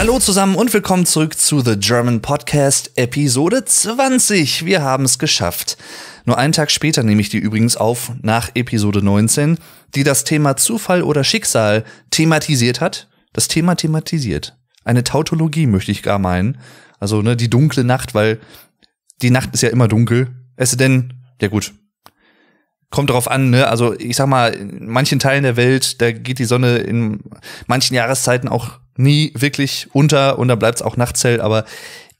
Hallo zusammen und willkommen zurück zu The German Podcast Episode 20. Wir haben es geschafft. Nur einen Tag später nehme ich die übrigens auf, nach Episode 19, die das Thema Zufall oder Schicksal thematisiert hat. Das Thema thematisiert. Eine Tautologie möchte ich gar meinen. Also ne, die dunkle Nacht, weil die Nacht ist ja immer dunkel. Es denn, ja gut, kommt darauf an, ne? Also ich sag mal, in manchen Teilen der Welt, da geht die Sonne in manchen Jahreszeiten auch nie wirklich unter und dann bleibt es auch nachts aber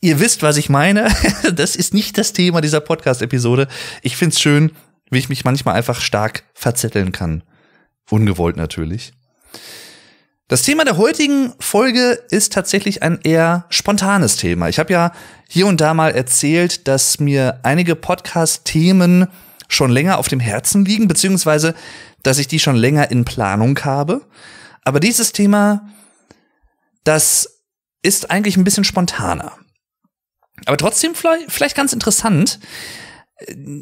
ihr wisst, was ich meine. Das ist nicht das Thema dieser Podcast-Episode. Ich finde es schön, wie ich mich manchmal einfach stark verzetteln kann. Ungewollt natürlich. Das Thema der heutigen Folge ist tatsächlich ein eher spontanes Thema. Ich habe ja hier und da mal erzählt, dass mir einige Podcast-Themen schon länger auf dem Herzen liegen, beziehungsweise dass ich die schon länger in Planung habe. Aber dieses Thema das ist eigentlich ein bisschen spontaner. Aber trotzdem vielleicht ganz interessant.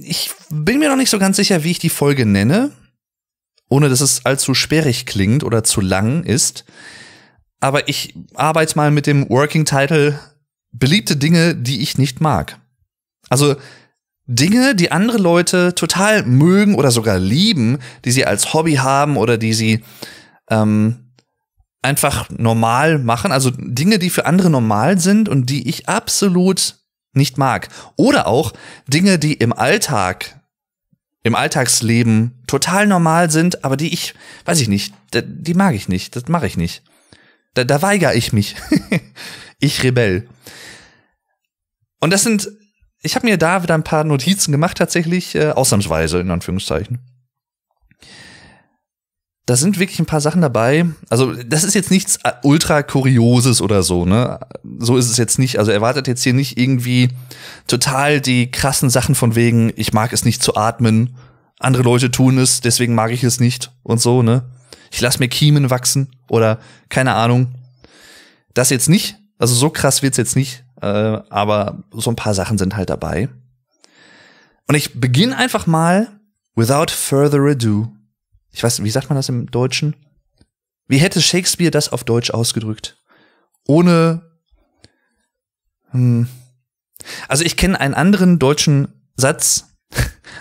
Ich bin mir noch nicht so ganz sicher, wie ich die Folge nenne, ohne dass es allzu sperrig klingt oder zu lang ist. Aber ich arbeite mal mit dem Working Title beliebte Dinge, die ich nicht mag. Also Dinge, die andere Leute total mögen oder sogar lieben, die sie als Hobby haben oder die sie ähm, einfach normal machen, also Dinge, die für andere normal sind und die ich absolut nicht mag. Oder auch Dinge, die im Alltag, im Alltagsleben total normal sind, aber die ich, weiß ich nicht, die mag ich nicht, das mache ich nicht. Da, da weigere ich mich. ich Rebell. Und das sind, ich habe mir da wieder ein paar Notizen gemacht tatsächlich, äh, ausnahmsweise in Anführungszeichen da sind wirklich ein paar Sachen dabei. Also, das ist jetzt nichts äh, ultra kurioses oder so, ne? So ist es jetzt nicht. Also, erwartet jetzt hier nicht irgendwie total die krassen Sachen von wegen, ich mag es nicht zu atmen, andere Leute tun es, deswegen mag ich es nicht und so, ne? Ich lass mir Kiemen wachsen oder keine Ahnung. Das jetzt nicht. Also, so krass wird's jetzt nicht, äh, aber so ein paar Sachen sind halt dabei. Und ich beginne einfach mal without further ado ich weiß, wie sagt man das im Deutschen? Wie hätte Shakespeare das auf Deutsch ausgedrückt? Ohne. Hm. Also ich kenne einen anderen deutschen Satz,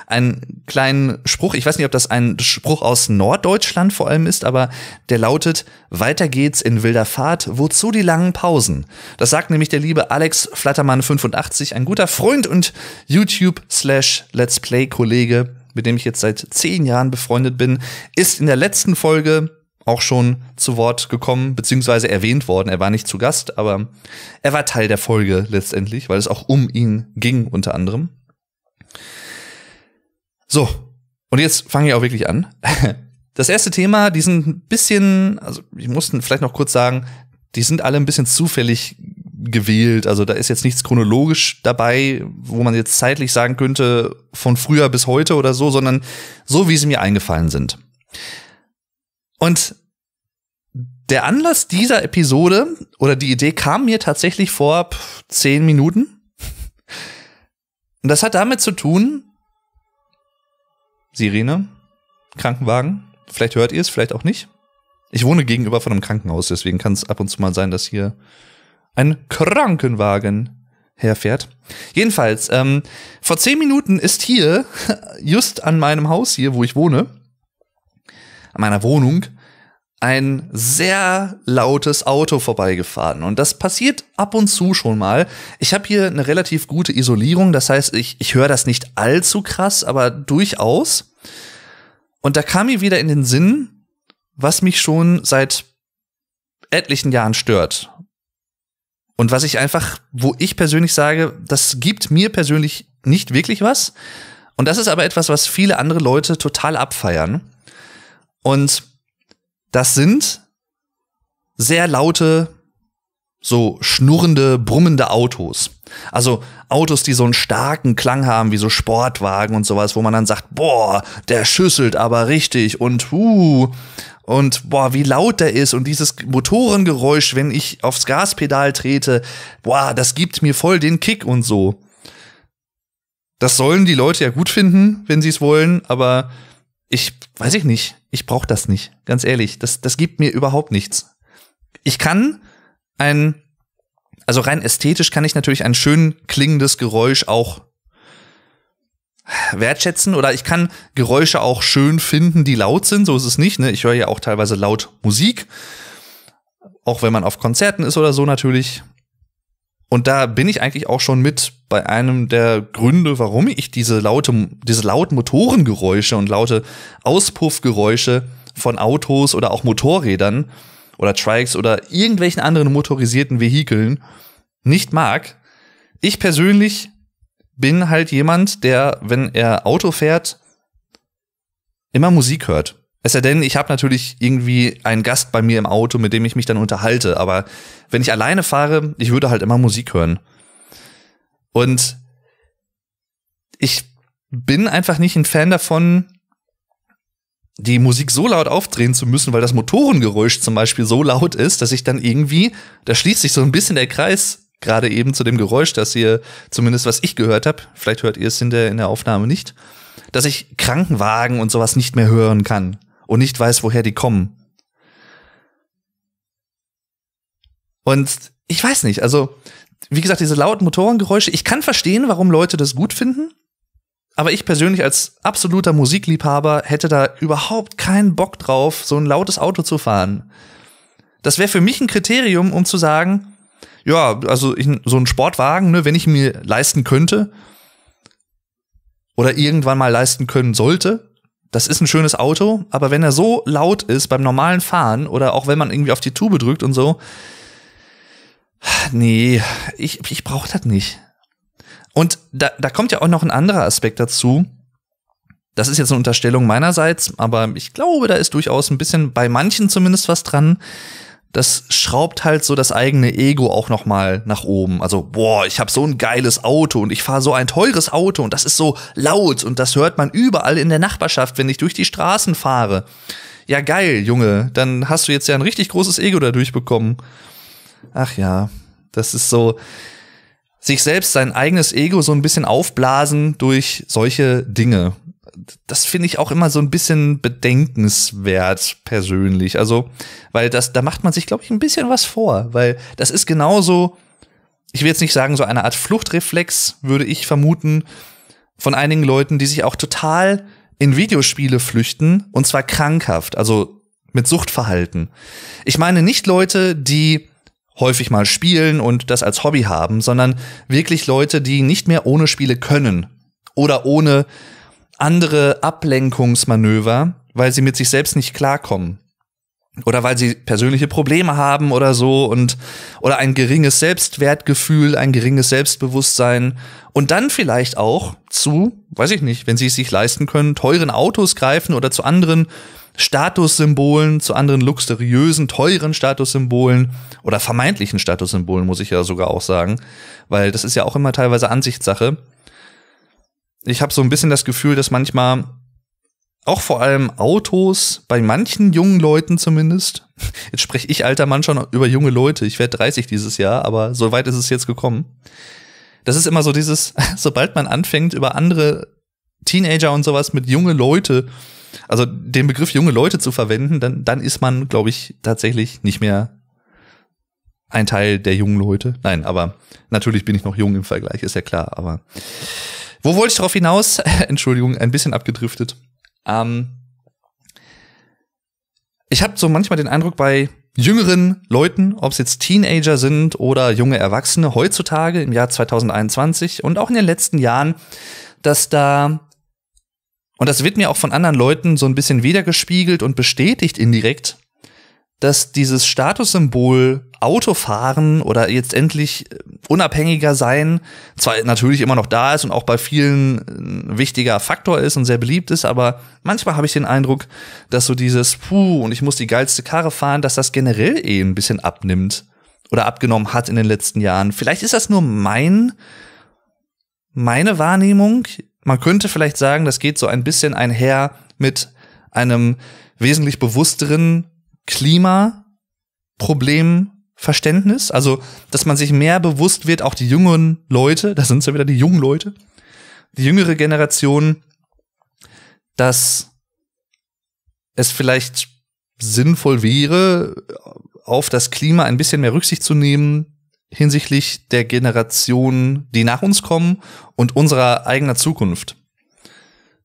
einen kleinen Spruch. Ich weiß nicht, ob das ein Spruch aus Norddeutschland vor allem ist, aber der lautet, weiter geht's in wilder Fahrt, wozu die langen Pausen? Das sagt nämlich der liebe Alex Flattermann 85, ein guter Freund und YouTube slash Let's Play Kollege mit dem ich jetzt seit zehn Jahren befreundet bin, ist in der letzten Folge auch schon zu Wort gekommen, beziehungsweise erwähnt worden. Er war nicht zu Gast, aber er war Teil der Folge letztendlich, weil es auch um ihn ging unter anderem. So, und jetzt fange ich auch wirklich an. Das erste Thema, die sind ein bisschen, also ich musste vielleicht noch kurz sagen, die sind alle ein bisschen zufällig gewählt. Also da ist jetzt nichts chronologisch dabei, wo man jetzt zeitlich sagen könnte, von früher bis heute oder so, sondern so, wie sie mir eingefallen sind. Und der Anlass dieser Episode oder die Idee kam mir tatsächlich vor zehn Minuten. Und das hat damit zu tun, Sirene, Krankenwagen, vielleicht hört ihr es, vielleicht auch nicht. Ich wohne gegenüber von einem Krankenhaus, deswegen kann es ab und zu mal sein, dass hier ein Krankenwagen herfährt. Jedenfalls, ähm, vor zehn Minuten ist hier, just an meinem Haus hier, wo ich wohne, an meiner Wohnung, ein sehr lautes Auto vorbeigefahren. Und das passiert ab und zu schon mal. Ich habe hier eine relativ gute Isolierung, das heißt, ich, ich höre das nicht allzu krass, aber durchaus. Und da kam mir wieder in den Sinn, was mich schon seit etlichen Jahren stört. Und was ich einfach, wo ich persönlich sage, das gibt mir persönlich nicht wirklich was. Und das ist aber etwas, was viele andere Leute total abfeiern. Und das sind sehr laute, so schnurrende, brummende Autos. Also Autos, die so einen starken Klang haben, wie so Sportwagen und sowas, wo man dann sagt, boah, der schüsselt aber richtig und uh und boah, wie laut der ist und dieses Motorengeräusch, wenn ich aufs Gaspedal trete, boah, das gibt mir voll den Kick und so. Das sollen die Leute ja gut finden, wenn sie es wollen, aber ich weiß ich nicht, ich brauche das nicht, ganz ehrlich, das das gibt mir überhaupt nichts. Ich kann ein also rein ästhetisch kann ich natürlich ein schön klingendes Geräusch auch wertschätzen oder ich kann Geräusche auch schön finden, die laut sind, so ist es nicht. Ne? Ich höre ja auch teilweise laut Musik, auch wenn man auf Konzerten ist oder so natürlich. Und da bin ich eigentlich auch schon mit bei einem der Gründe, warum ich diese, laute, diese lauten Motorengeräusche und laute Auspuffgeräusche von Autos oder auch Motorrädern oder Trikes oder irgendwelchen anderen motorisierten Vehikeln nicht mag. Ich persönlich bin halt jemand, der, wenn er Auto fährt, immer Musik hört. Es sei denn, ich habe natürlich irgendwie einen Gast bei mir im Auto, mit dem ich mich dann unterhalte. Aber wenn ich alleine fahre, ich würde halt immer Musik hören. Und ich bin einfach nicht ein Fan davon, die Musik so laut aufdrehen zu müssen, weil das Motorengeräusch zum Beispiel so laut ist, dass ich dann irgendwie, da schließt sich so ein bisschen der Kreis gerade eben zu dem Geräusch, dass ihr, zumindest was ich gehört habe, vielleicht hört ihr es hinterher in der Aufnahme nicht, dass ich Krankenwagen und sowas nicht mehr hören kann und nicht weiß, woher die kommen. Und ich weiß nicht, also, wie gesagt, diese lauten Motorengeräusche, ich kann verstehen, warum Leute das gut finden, aber ich persönlich als absoluter Musikliebhaber hätte da überhaupt keinen Bock drauf, so ein lautes Auto zu fahren. Das wäre für mich ein Kriterium, um zu sagen, ja, also ich, so ein Sportwagen, ne, wenn ich mir leisten könnte oder irgendwann mal leisten können sollte, das ist ein schönes Auto, aber wenn er so laut ist beim normalen Fahren oder auch wenn man irgendwie auf die Tube drückt und so, nee, ich, ich brauche das nicht. Und da, da kommt ja auch noch ein anderer Aspekt dazu. Das ist jetzt eine Unterstellung meinerseits, aber ich glaube, da ist durchaus ein bisschen bei manchen zumindest was dran das schraubt halt so das eigene Ego auch noch mal nach oben. Also, boah, ich habe so ein geiles Auto und ich fahre so ein teures Auto und das ist so laut und das hört man überall in der Nachbarschaft, wenn ich durch die Straßen fahre. Ja, geil, Junge, dann hast du jetzt ja ein richtig großes Ego dadurch bekommen. Ach ja, das ist so sich selbst sein eigenes Ego so ein bisschen aufblasen durch solche Dinge das finde ich auch immer so ein bisschen bedenkenswert persönlich. Also, weil das, da macht man sich, glaube ich, ein bisschen was vor, weil das ist genauso, ich will jetzt nicht sagen, so eine Art Fluchtreflex, würde ich vermuten, von einigen Leuten, die sich auch total in Videospiele flüchten, und zwar krankhaft, also mit Suchtverhalten. Ich meine nicht Leute, die häufig mal spielen und das als Hobby haben, sondern wirklich Leute, die nicht mehr ohne Spiele können oder ohne andere Ablenkungsmanöver, weil sie mit sich selbst nicht klarkommen. Oder weil sie persönliche Probleme haben oder so und oder ein geringes Selbstwertgefühl, ein geringes Selbstbewusstsein und dann vielleicht auch zu, weiß ich nicht, wenn sie es sich leisten können, teuren Autos greifen oder zu anderen Statussymbolen, zu anderen luxuriösen, teuren Statussymbolen oder vermeintlichen Statussymbolen, muss ich ja sogar auch sagen, weil das ist ja auch immer teilweise Ansichtssache ich habe so ein bisschen das Gefühl, dass manchmal auch vor allem Autos, bei manchen jungen Leuten zumindest, jetzt spreche ich alter Mann schon über junge Leute, ich werde 30 dieses Jahr, aber so weit ist es jetzt gekommen. Das ist immer so dieses, sobald man anfängt, über andere Teenager und sowas mit junge Leute, also den Begriff junge Leute zu verwenden, dann, dann ist man, glaube ich, tatsächlich nicht mehr ein Teil der jungen Leute. Nein, aber natürlich bin ich noch jung im Vergleich, ist ja klar, aber wo wollte ich darauf hinaus? Entschuldigung, ein bisschen abgedriftet. Ähm, ich habe so manchmal den Eindruck bei jüngeren Leuten, ob es jetzt Teenager sind oder junge Erwachsene heutzutage im Jahr 2021 und auch in den letzten Jahren, dass da und das wird mir auch von anderen Leuten so ein bisschen wiedergespiegelt und bestätigt indirekt, dass dieses Statussymbol Autofahren oder jetzt endlich äh, unabhängiger sein zwar natürlich immer noch da ist und auch bei vielen ein äh, wichtiger Faktor ist und sehr beliebt ist, aber manchmal habe ich den Eindruck, dass so dieses Puh und ich muss die geilste Karre fahren, dass das generell eh ein bisschen abnimmt oder abgenommen hat in den letzten Jahren. Vielleicht ist das nur mein meine Wahrnehmung. Man könnte vielleicht sagen, das geht so ein bisschen einher mit einem wesentlich bewussteren Klimaproblemverständnis, also dass man sich mehr bewusst wird, auch die jungen Leute, da sind ja wieder die jungen Leute, die jüngere Generation, dass es vielleicht sinnvoll wäre, auf das Klima ein bisschen mehr Rücksicht zu nehmen hinsichtlich der Generationen, die nach uns kommen und unserer eigener Zukunft.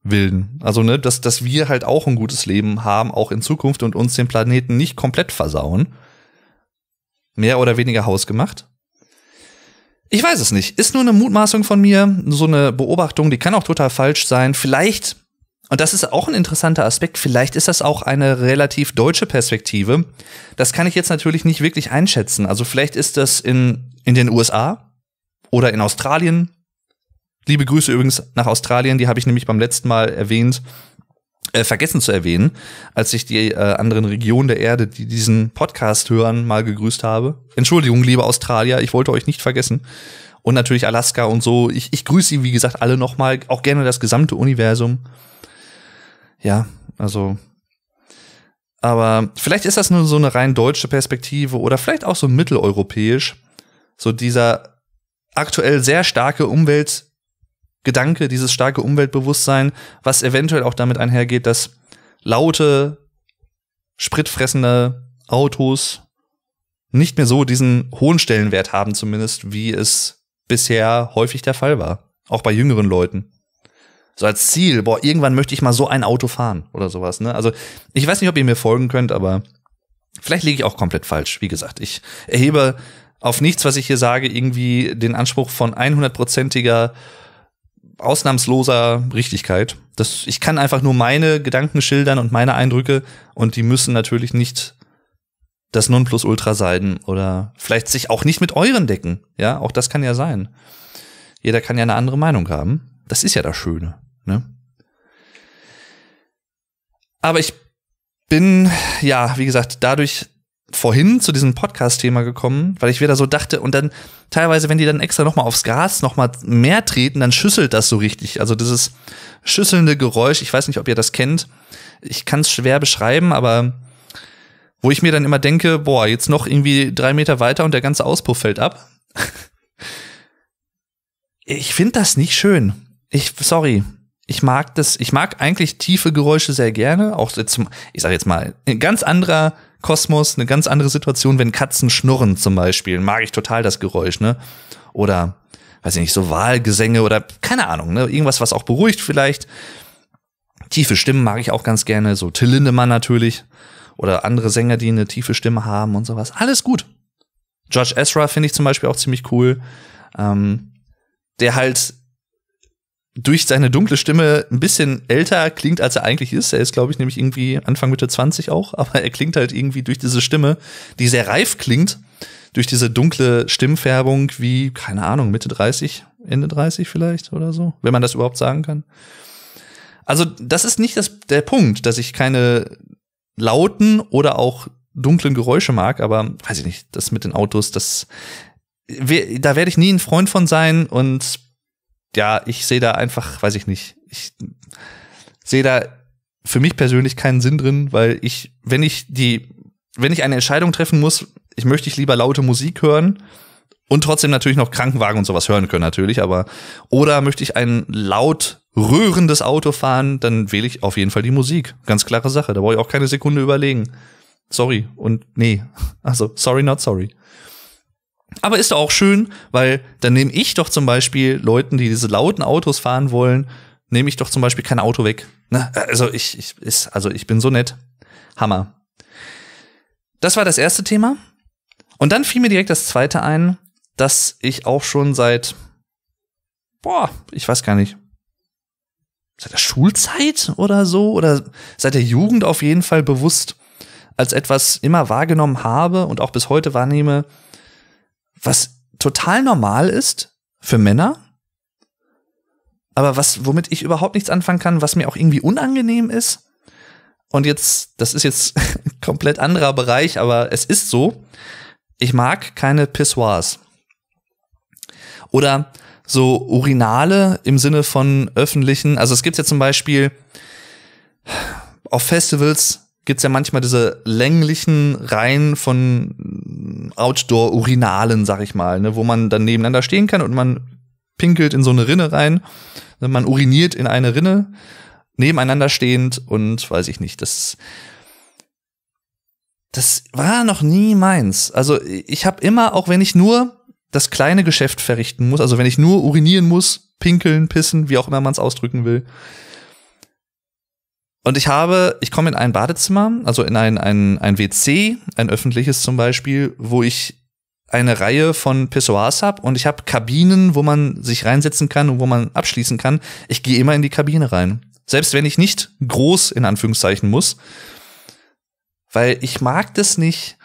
Willen. Also, ne, dass, dass wir halt auch ein gutes Leben haben, auch in Zukunft und uns den Planeten nicht komplett versauen. Mehr oder weniger hausgemacht. Ich weiß es nicht. Ist nur eine Mutmaßung von mir, so eine Beobachtung, die kann auch total falsch sein. Vielleicht, und das ist auch ein interessanter Aspekt, vielleicht ist das auch eine relativ deutsche Perspektive. Das kann ich jetzt natürlich nicht wirklich einschätzen. Also vielleicht ist das in, in den USA oder in Australien Liebe Grüße übrigens nach Australien, die habe ich nämlich beim letzten Mal erwähnt, äh, vergessen zu erwähnen, als ich die äh, anderen Regionen der Erde, die diesen Podcast hören, mal gegrüßt habe. Entschuldigung, liebe Australier, ich wollte euch nicht vergessen. Und natürlich Alaska und so. Ich, ich grüße sie, wie gesagt, alle nochmal, auch gerne das gesamte Universum. Ja, also. Aber vielleicht ist das nur so eine rein deutsche Perspektive oder vielleicht auch so mitteleuropäisch. So dieser aktuell sehr starke Umwelt- Gedanke, dieses starke Umweltbewusstsein, was eventuell auch damit einhergeht, dass laute, spritfressende Autos nicht mehr so diesen hohen Stellenwert haben, zumindest wie es bisher häufig der Fall war. Auch bei jüngeren Leuten. So als Ziel, boah, irgendwann möchte ich mal so ein Auto fahren oder sowas. Ne? Also ich weiß nicht, ob ihr mir folgen könnt, aber vielleicht liege ich auch komplett falsch. Wie gesagt, ich erhebe auf nichts, was ich hier sage, irgendwie den Anspruch von 100%iger ausnahmsloser Richtigkeit. Das, ich kann einfach nur meine Gedanken schildern und meine Eindrücke und die müssen natürlich nicht das Nonplusultra sein oder vielleicht sich auch nicht mit euren decken. Ja, auch das kann ja sein. Jeder kann ja eine andere Meinung haben. Das ist ja das Schöne. Ne? Aber ich bin, ja, wie gesagt, dadurch vorhin zu diesem Podcast-Thema gekommen, weil ich wieder so dachte, und dann teilweise, wenn die dann extra nochmal aufs Gas nochmal mehr treten, dann schüsselt das so richtig. Also dieses schüsselnde Geräusch, ich weiß nicht, ob ihr das kennt. Ich kann es schwer beschreiben, aber wo ich mir dann immer denke, boah, jetzt noch irgendwie drei Meter weiter und der ganze Auspuff fällt ab. ich finde das nicht schön. Ich, sorry. Ich mag das, ich mag eigentlich tiefe Geräusche sehr gerne. Auch jetzt, ich sag jetzt mal, ein ganz anderer Kosmos eine ganz andere Situation, wenn Katzen schnurren zum Beispiel. Mag ich total das Geräusch, ne? Oder, weiß ich nicht, so Wahlgesänge oder keine Ahnung, ne? Irgendwas, was auch beruhigt vielleicht. Tiefe Stimmen mag ich auch ganz gerne, so Till Lindemann natürlich. Oder andere Sänger, die eine tiefe Stimme haben und sowas. Alles gut. George Ezra finde ich zum Beispiel auch ziemlich cool. Ähm, der halt durch seine dunkle Stimme ein bisschen älter klingt, als er eigentlich ist. Er ist, glaube ich, nämlich irgendwie Anfang Mitte 20 auch, aber er klingt halt irgendwie durch diese Stimme, die sehr reif klingt, durch diese dunkle Stimmfärbung wie, keine Ahnung, Mitte 30, Ende 30 vielleicht oder so, wenn man das überhaupt sagen kann. Also, das ist nicht das, der Punkt, dass ich keine lauten oder auch dunklen Geräusche mag, aber weiß ich nicht, das mit den Autos, das, da werde ich nie ein Freund von sein und ja, ich sehe da einfach, weiß ich nicht, ich sehe da für mich persönlich keinen Sinn drin, weil ich, wenn ich die, wenn ich eine Entscheidung treffen muss, ich möchte ich lieber laute Musik hören und trotzdem natürlich noch Krankenwagen und sowas hören können natürlich, aber oder möchte ich ein laut rührendes Auto fahren, dann wähle ich auf jeden Fall die Musik. Ganz klare Sache, da brauche ich auch keine Sekunde überlegen. Sorry und nee, also sorry not sorry. Aber ist doch auch schön, weil dann nehme ich doch zum Beispiel Leuten, die diese lauten Autos fahren wollen, nehme ich doch zum Beispiel kein Auto weg. Ne? Also ich, ich ist, also ich bin so nett. Hammer. Das war das erste Thema. Und dann fiel mir direkt das zweite ein, dass ich auch schon seit, boah, ich weiß gar nicht, seit der Schulzeit oder so oder seit der Jugend auf jeden Fall bewusst als etwas immer wahrgenommen habe und auch bis heute wahrnehme, was total normal ist für Männer, aber was, womit ich überhaupt nichts anfangen kann, was mir auch irgendwie unangenehm ist. Und jetzt, das ist jetzt komplett anderer Bereich, aber es ist so. Ich mag keine Pissoirs. Oder so Urinale im Sinne von öffentlichen. Also es gibt ja zum Beispiel auf Festivals gibt's ja manchmal diese länglichen Reihen von mm, Outdoor-Urinalen, sag ich mal, ne, wo man dann nebeneinander stehen kann und man pinkelt in so eine Rinne rein, man uriniert in eine Rinne, nebeneinander stehend und weiß ich nicht, das das war noch nie meins. Also ich habe immer, auch wenn ich nur das kleine Geschäft verrichten muss, also wenn ich nur urinieren muss, pinkeln, pissen, wie auch immer man es ausdrücken will, und ich habe, ich komme in ein Badezimmer, also in ein, ein, ein WC, ein öffentliches zum Beispiel, wo ich eine Reihe von Pessoas habe und ich habe Kabinen, wo man sich reinsetzen kann und wo man abschließen kann. Ich gehe immer in die Kabine rein. Selbst wenn ich nicht groß in Anführungszeichen muss. Weil ich mag das nicht,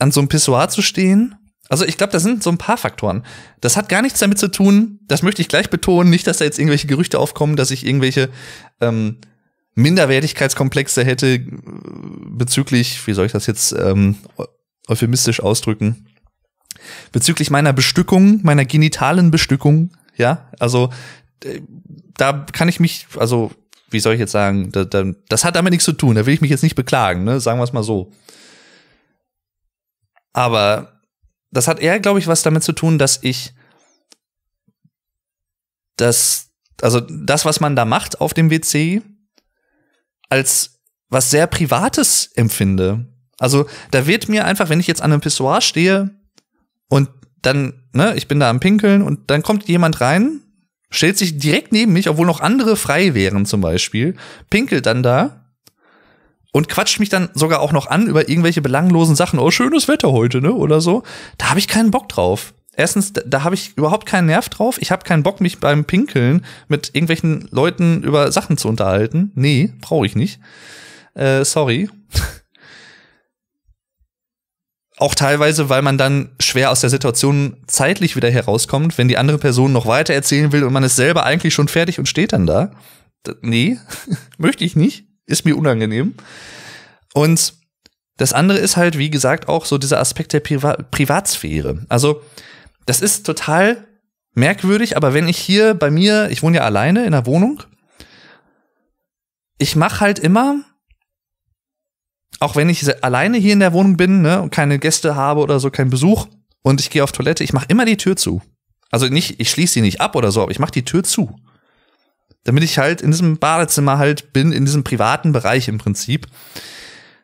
an so einem Pissoir zu stehen. Also ich glaube, da sind so ein paar Faktoren. Das hat gar nichts damit zu tun, das möchte ich gleich betonen, nicht, dass da jetzt irgendwelche Gerüchte aufkommen, dass ich irgendwelche ähm, Minderwertigkeitskomplexe hätte äh, bezüglich, wie soll ich das jetzt ähm, euphemistisch ausdrücken, bezüglich meiner Bestückung, meiner genitalen Bestückung, ja, also äh, da kann ich mich, also wie soll ich jetzt sagen, da, da, das hat damit nichts zu tun, da will ich mich jetzt nicht beklagen, ne? sagen wir es mal so. Aber das hat eher, glaube ich, was damit zu tun, dass ich das, also das, was man da macht auf dem WC, als was sehr Privates empfinde. Also da wird mir einfach, wenn ich jetzt an einem Pissoir stehe und dann, ne, ich bin da am Pinkeln und dann kommt jemand rein, stellt sich direkt neben mich, obwohl noch andere frei wären zum Beispiel, pinkelt dann da und quatscht mich dann sogar auch noch an über irgendwelche belanglosen Sachen. Oh, schönes Wetter heute, ne? Oder so. Da habe ich keinen Bock drauf erstens, da, habe ich überhaupt keinen Nerv drauf. Ich habe keinen Bock, mich beim Pinkeln mit irgendwelchen Leuten über Sachen zu unterhalten. Nee, brauche ich nicht. Äh, sorry. Auch teilweise, weil man dann schwer aus der Situation zeitlich wieder herauskommt, wenn die andere Person noch weiter erzählen will und man ist selber eigentlich schon fertig und steht dann da. D nee, möchte ich nicht. Ist mir unangenehm. Und das andere ist halt, wie gesagt, auch so dieser Aspekt der Priva Privatsphäre. Also, das ist total merkwürdig, aber wenn ich hier bei mir, ich wohne ja alleine in der Wohnung, ich mache halt immer, auch wenn ich alleine hier in der Wohnung bin ne, und keine Gäste habe oder so, keinen Besuch und ich gehe auf Toilette, ich mache immer die Tür zu. Also nicht, ich schließe sie nicht ab oder so, aber ich mache die Tür zu. Damit ich halt in diesem Badezimmer halt bin, in diesem privaten Bereich im Prinzip.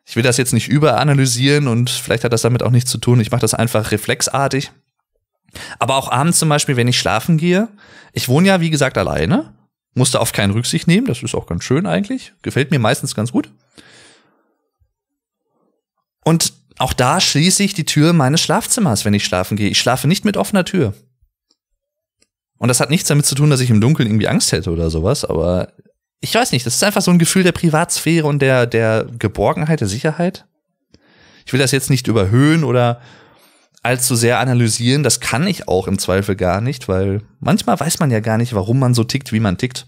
Ich will das jetzt nicht überanalysieren und vielleicht hat das damit auch nichts zu tun. Ich mache das einfach reflexartig. Aber auch abends zum Beispiel, wenn ich schlafen gehe. Ich wohne ja, wie gesagt, alleine. Musste auf keinen Rücksicht nehmen. Das ist auch ganz schön eigentlich. Gefällt mir meistens ganz gut. Und auch da schließe ich die Tür meines Schlafzimmers, wenn ich schlafen gehe. Ich schlafe nicht mit offener Tür. Und das hat nichts damit zu tun, dass ich im Dunkeln irgendwie Angst hätte oder sowas, aber ich weiß nicht, das ist einfach so ein Gefühl der Privatsphäre und der, der Geborgenheit, der Sicherheit. Ich will das jetzt nicht überhöhen oder allzu sehr analysieren. Das kann ich auch im Zweifel gar nicht, weil manchmal weiß man ja gar nicht, warum man so tickt, wie man tickt.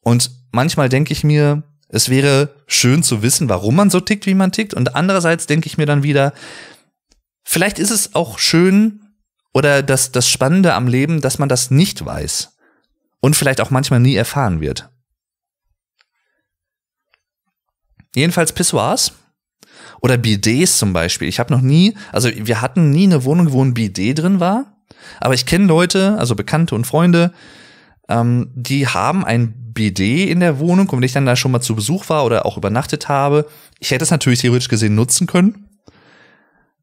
Und manchmal denke ich mir, es wäre schön zu wissen, warum man so tickt, wie man tickt. Und andererseits denke ich mir dann wieder, vielleicht ist es auch schön oder das, das Spannende am Leben, dass man das nicht weiß und vielleicht auch manchmal nie erfahren wird. Jedenfalls Pissoirs oder BDs zum Beispiel. Ich habe noch nie, also wir hatten nie eine Wohnung, wo ein BD drin war. Aber ich kenne Leute, also Bekannte und Freunde, ähm, die haben ein BD in der Wohnung und wenn ich dann da schon mal zu Besuch war oder auch übernachtet habe, ich hätte es natürlich theoretisch gesehen nutzen können.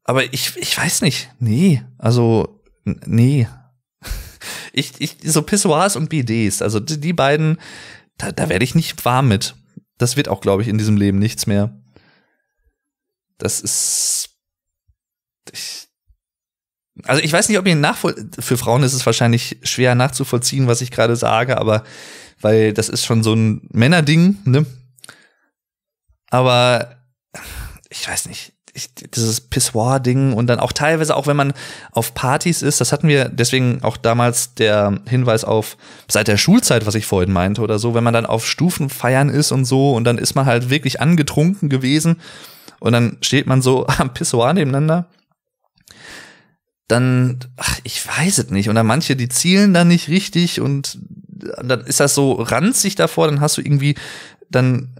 Aber ich, ich weiß nicht. Nee, also, nee. Ich, ich, so Pissoirs und BDs, also die, die beiden, da, da werde ich nicht warm mit. Das wird auch, glaube ich, in diesem Leben nichts mehr. Das ist. Ich, also ich weiß nicht, ob ihr nachvoll für Frauen ist es wahrscheinlich schwer nachzuvollziehen, was ich gerade sage, aber weil das ist schon so ein Männerding, ne? Aber ich weiß nicht, ich, dieses Pissoir-Ding und dann auch teilweise, auch wenn man auf Partys ist, das hatten wir deswegen auch damals der Hinweis auf seit der Schulzeit, was ich vorhin meinte oder so, wenn man dann auf Stufen feiern ist und so und dann ist man halt wirklich angetrunken gewesen und dann steht man so am Pissoir nebeneinander. Dann, ach, ich weiß es nicht. Und dann manche, die zielen dann nicht richtig und dann ist das so ranzig davor, dann hast du irgendwie dann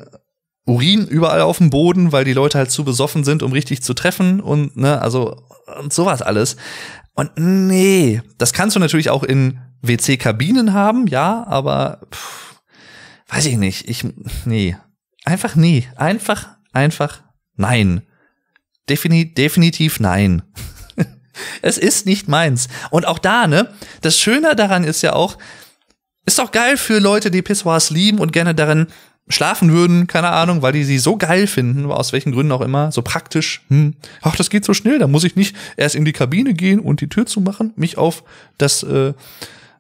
Urin überall auf dem Boden, weil die Leute halt zu besoffen sind, um richtig zu treffen und ne, also und sowas alles. Und nee, das kannst du natürlich auch in WC-Kabinen haben, ja, aber pff, weiß ich nicht. Ich nee, einfach nie, einfach, einfach, Nein. Defini definitiv nein. es ist nicht meins. Und auch da, ne? Das Schöne daran ist ja auch, ist doch geil für Leute, die Pissoirs lieben und gerne darin schlafen würden, keine Ahnung, weil die sie so geil finden, aus welchen Gründen auch immer, so praktisch. Hm. Ach, das geht so schnell, da muss ich nicht erst in die Kabine gehen und die Tür zumachen, mich auf das äh,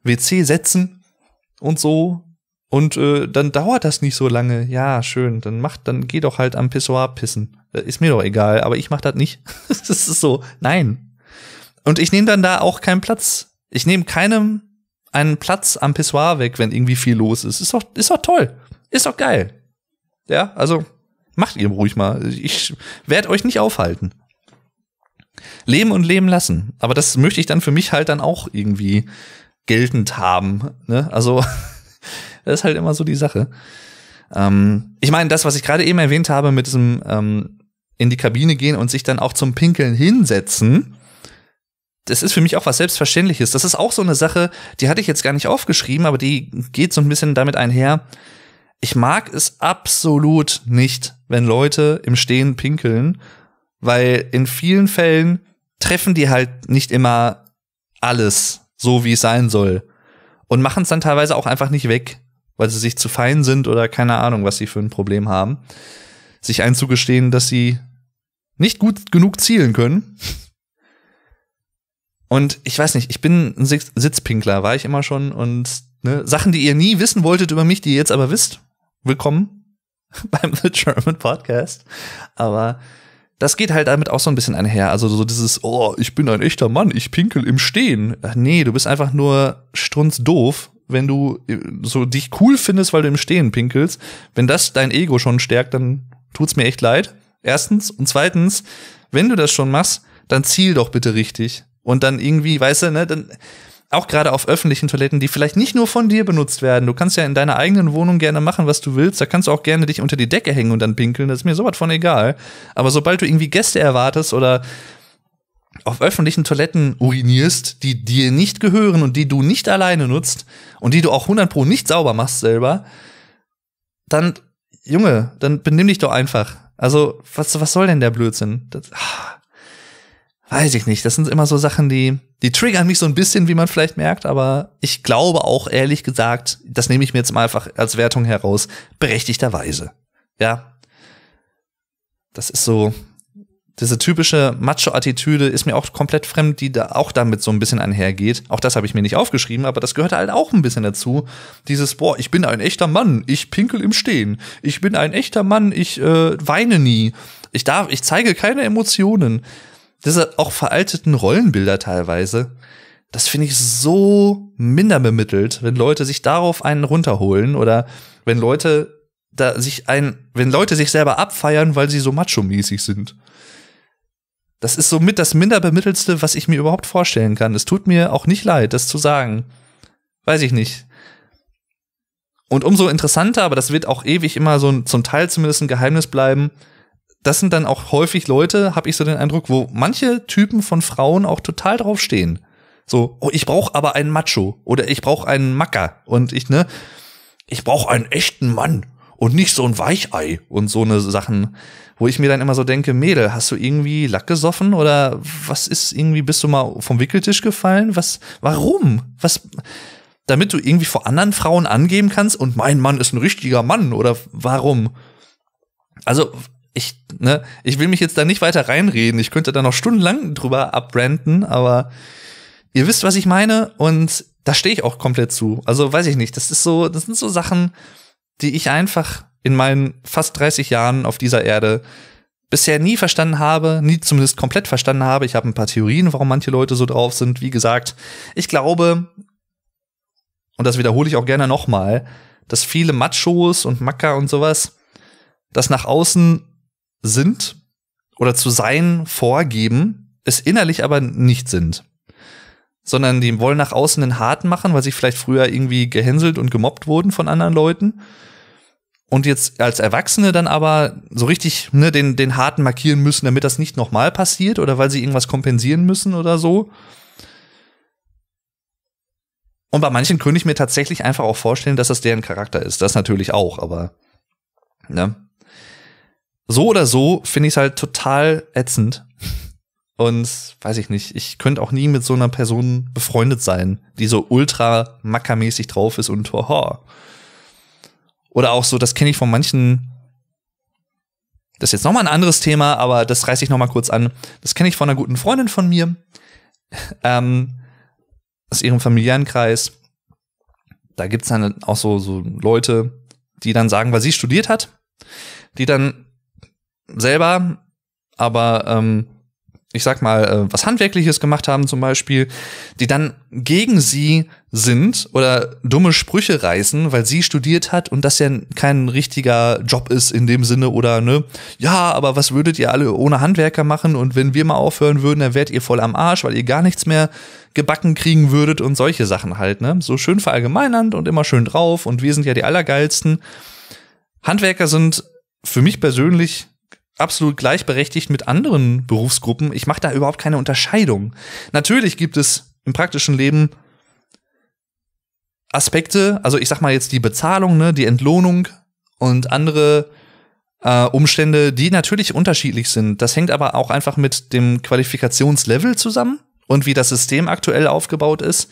WC setzen und so. Und äh, dann dauert das nicht so lange. Ja, schön. Dann macht, dann geh doch halt am Pissoir pissen. Äh, ist mir doch egal, aber ich mach das nicht. das ist so. Nein. Und ich nehme dann da auch keinen Platz. Ich nehme keinem einen Platz am Pissoir weg, wenn irgendwie viel los ist. Ist doch, ist doch toll. Ist doch geil. Ja, also macht ihr ruhig mal. Ich werde euch nicht aufhalten. Leben und leben lassen. Aber das möchte ich dann für mich halt dann auch irgendwie geltend haben. Ne? Also Das ist halt immer so die Sache. Ähm, ich meine, das, was ich gerade eben erwähnt habe mit diesem ähm, in die Kabine gehen und sich dann auch zum Pinkeln hinsetzen, das ist für mich auch was Selbstverständliches. Das ist auch so eine Sache, die hatte ich jetzt gar nicht aufgeschrieben, aber die geht so ein bisschen damit einher. Ich mag es absolut nicht, wenn Leute im Stehen pinkeln, weil in vielen Fällen treffen die halt nicht immer alles so, wie es sein soll. Und machen es dann teilweise auch einfach nicht weg weil sie sich zu fein sind oder keine Ahnung, was sie für ein Problem haben, sich einzugestehen, dass sie nicht gut genug zielen können. Und ich weiß nicht, ich bin ein Sitzpinkler, war ich immer schon. Und ne, Sachen, die ihr nie wissen wolltet über mich, die ihr jetzt aber wisst, willkommen beim The German Podcast. Aber das geht halt damit auch so ein bisschen einher. Also so dieses, oh, ich bin ein echter Mann, ich pinkel im Stehen. Ach nee, du bist einfach nur strunzdoof wenn du äh, so dich cool findest, weil du im Stehen pinkelst, wenn das dein Ego schon stärkt, dann tut's mir echt leid. Erstens. Und zweitens, wenn du das schon machst, dann ziel doch bitte richtig. Und dann irgendwie, weißt du, ne, dann auch gerade auf öffentlichen Toiletten, die vielleicht nicht nur von dir benutzt werden. Du kannst ja in deiner eigenen Wohnung gerne machen, was du willst. Da kannst du auch gerne dich unter die Decke hängen und dann pinkeln. Das ist mir sowas von egal. Aber sobald du irgendwie Gäste erwartest oder auf öffentlichen Toiletten urinierst, die dir nicht gehören und die du nicht alleine nutzt und die du auch 100 pro nicht sauber machst selber, dann, Junge, dann benimm dich doch einfach. Also, was, was soll denn der Blödsinn? Das, ach, weiß ich nicht. Das sind immer so Sachen, die, die triggern mich so ein bisschen, wie man vielleicht merkt, aber ich glaube auch ehrlich gesagt, das nehme ich mir jetzt mal einfach als Wertung heraus, berechtigterweise. Ja. Das ist so, diese typische Macho-Attitüde ist mir auch komplett fremd, die da auch damit so ein bisschen einhergeht. Auch das habe ich mir nicht aufgeschrieben, aber das gehört halt auch ein bisschen dazu. Dieses, boah, ich bin ein echter Mann, ich pinkel im Stehen, ich bin ein echter Mann, ich äh, weine nie, ich darf, ich zeige keine Emotionen. Diese auch veralteten Rollenbilder teilweise. Das finde ich so minder bemittelt, wenn Leute sich darauf einen runterholen oder wenn Leute da sich ein, wenn Leute sich selber abfeiern, weil sie so macho-mäßig sind. Das ist somit das Minderbemittelste, was ich mir überhaupt vorstellen kann. Es tut mir auch nicht leid, das zu sagen. Weiß ich nicht. Und umso interessanter, aber das wird auch ewig immer so ein, zum Teil zumindest ein Geheimnis bleiben. Das sind dann auch häufig Leute, habe ich so den Eindruck, wo manche Typen von Frauen auch total draufstehen. So, oh, ich brauche aber einen Macho oder ich brauche einen Macker und ich ne, ich brauche einen echten Mann und nicht so ein Weichei und so eine Sachen, wo ich mir dann immer so denke, Mädel, hast du irgendwie Lack gesoffen oder was ist irgendwie, bist du mal vom Wickeltisch gefallen? Was, warum? Was, damit du irgendwie vor anderen Frauen angeben kannst und mein Mann ist ein richtiger Mann oder warum? Also, ich, ne, ich will mich jetzt da nicht weiter reinreden. Ich könnte da noch stundenlang drüber abbranden, aber ihr wisst, was ich meine und da stehe ich auch komplett zu. Also, weiß ich nicht. Das ist so, das sind so Sachen, die ich einfach in meinen fast 30 Jahren auf dieser Erde bisher nie verstanden habe, nie zumindest komplett verstanden habe. Ich habe ein paar Theorien, warum manche Leute so drauf sind. Wie gesagt, ich glaube, und das wiederhole ich auch gerne nochmal, dass viele Machos und Macker und sowas das nach außen sind oder zu sein vorgeben, es innerlich aber nicht sind. Sondern die wollen nach außen den Harten machen, weil sie vielleicht früher irgendwie gehänselt und gemobbt wurden von anderen Leuten und jetzt als Erwachsene dann aber so richtig ne, den, den harten markieren müssen, damit das nicht nochmal passiert oder weil sie irgendwas kompensieren müssen oder so. Und bei manchen könnte ich mir tatsächlich einfach auch vorstellen, dass das deren Charakter ist. Das natürlich auch, aber ne. So oder so finde ich es halt total ätzend. Und weiß ich nicht, ich könnte auch nie mit so einer Person befreundet sein, die so ultra mackermäßig drauf ist und hoho, oder auch so, das kenne ich von manchen, das ist jetzt nochmal ein anderes Thema, aber das reiße ich nochmal kurz an. Das kenne ich von einer guten Freundin von mir, ähm, aus ihrem familiären Kreis. Da gibt's dann auch so, so Leute, die dann sagen, weil sie studiert hat, die dann selber aber ähm, ich sag mal, äh, was Handwerkliches gemacht haben zum Beispiel, die dann gegen sie sind oder dumme Sprüche reißen, weil sie studiert hat und das ja kein richtiger Job ist in dem Sinne oder ne, ja, aber was würdet ihr alle ohne Handwerker machen und wenn wir mal aufhören würden, dann wärt ihr voll am Arsch, weil ihr gar nichts mehr gebacken kriegen würdet und solche Sachen halt, ne? So schön verallgemeinernd und immer schön drauf und wir sind ja die allergeilsten. Handwerker sind für mich persönlich absolut gleichberechtigt mit anderen Berufsgruppen. Ich mache da überhaupt keine Unterscheidung. Natürlich gibt es im praktischen Leben Aspekte, also ich sag mal jetzt die Bezahlung, ne, die Entlohnung und andere äh, Umstände, die natürlich unterschiedlich sind. Das hängt aber auch einfach mit dem Qualifikationslevel zusammen und wie das System aktuell aufgebaut ist.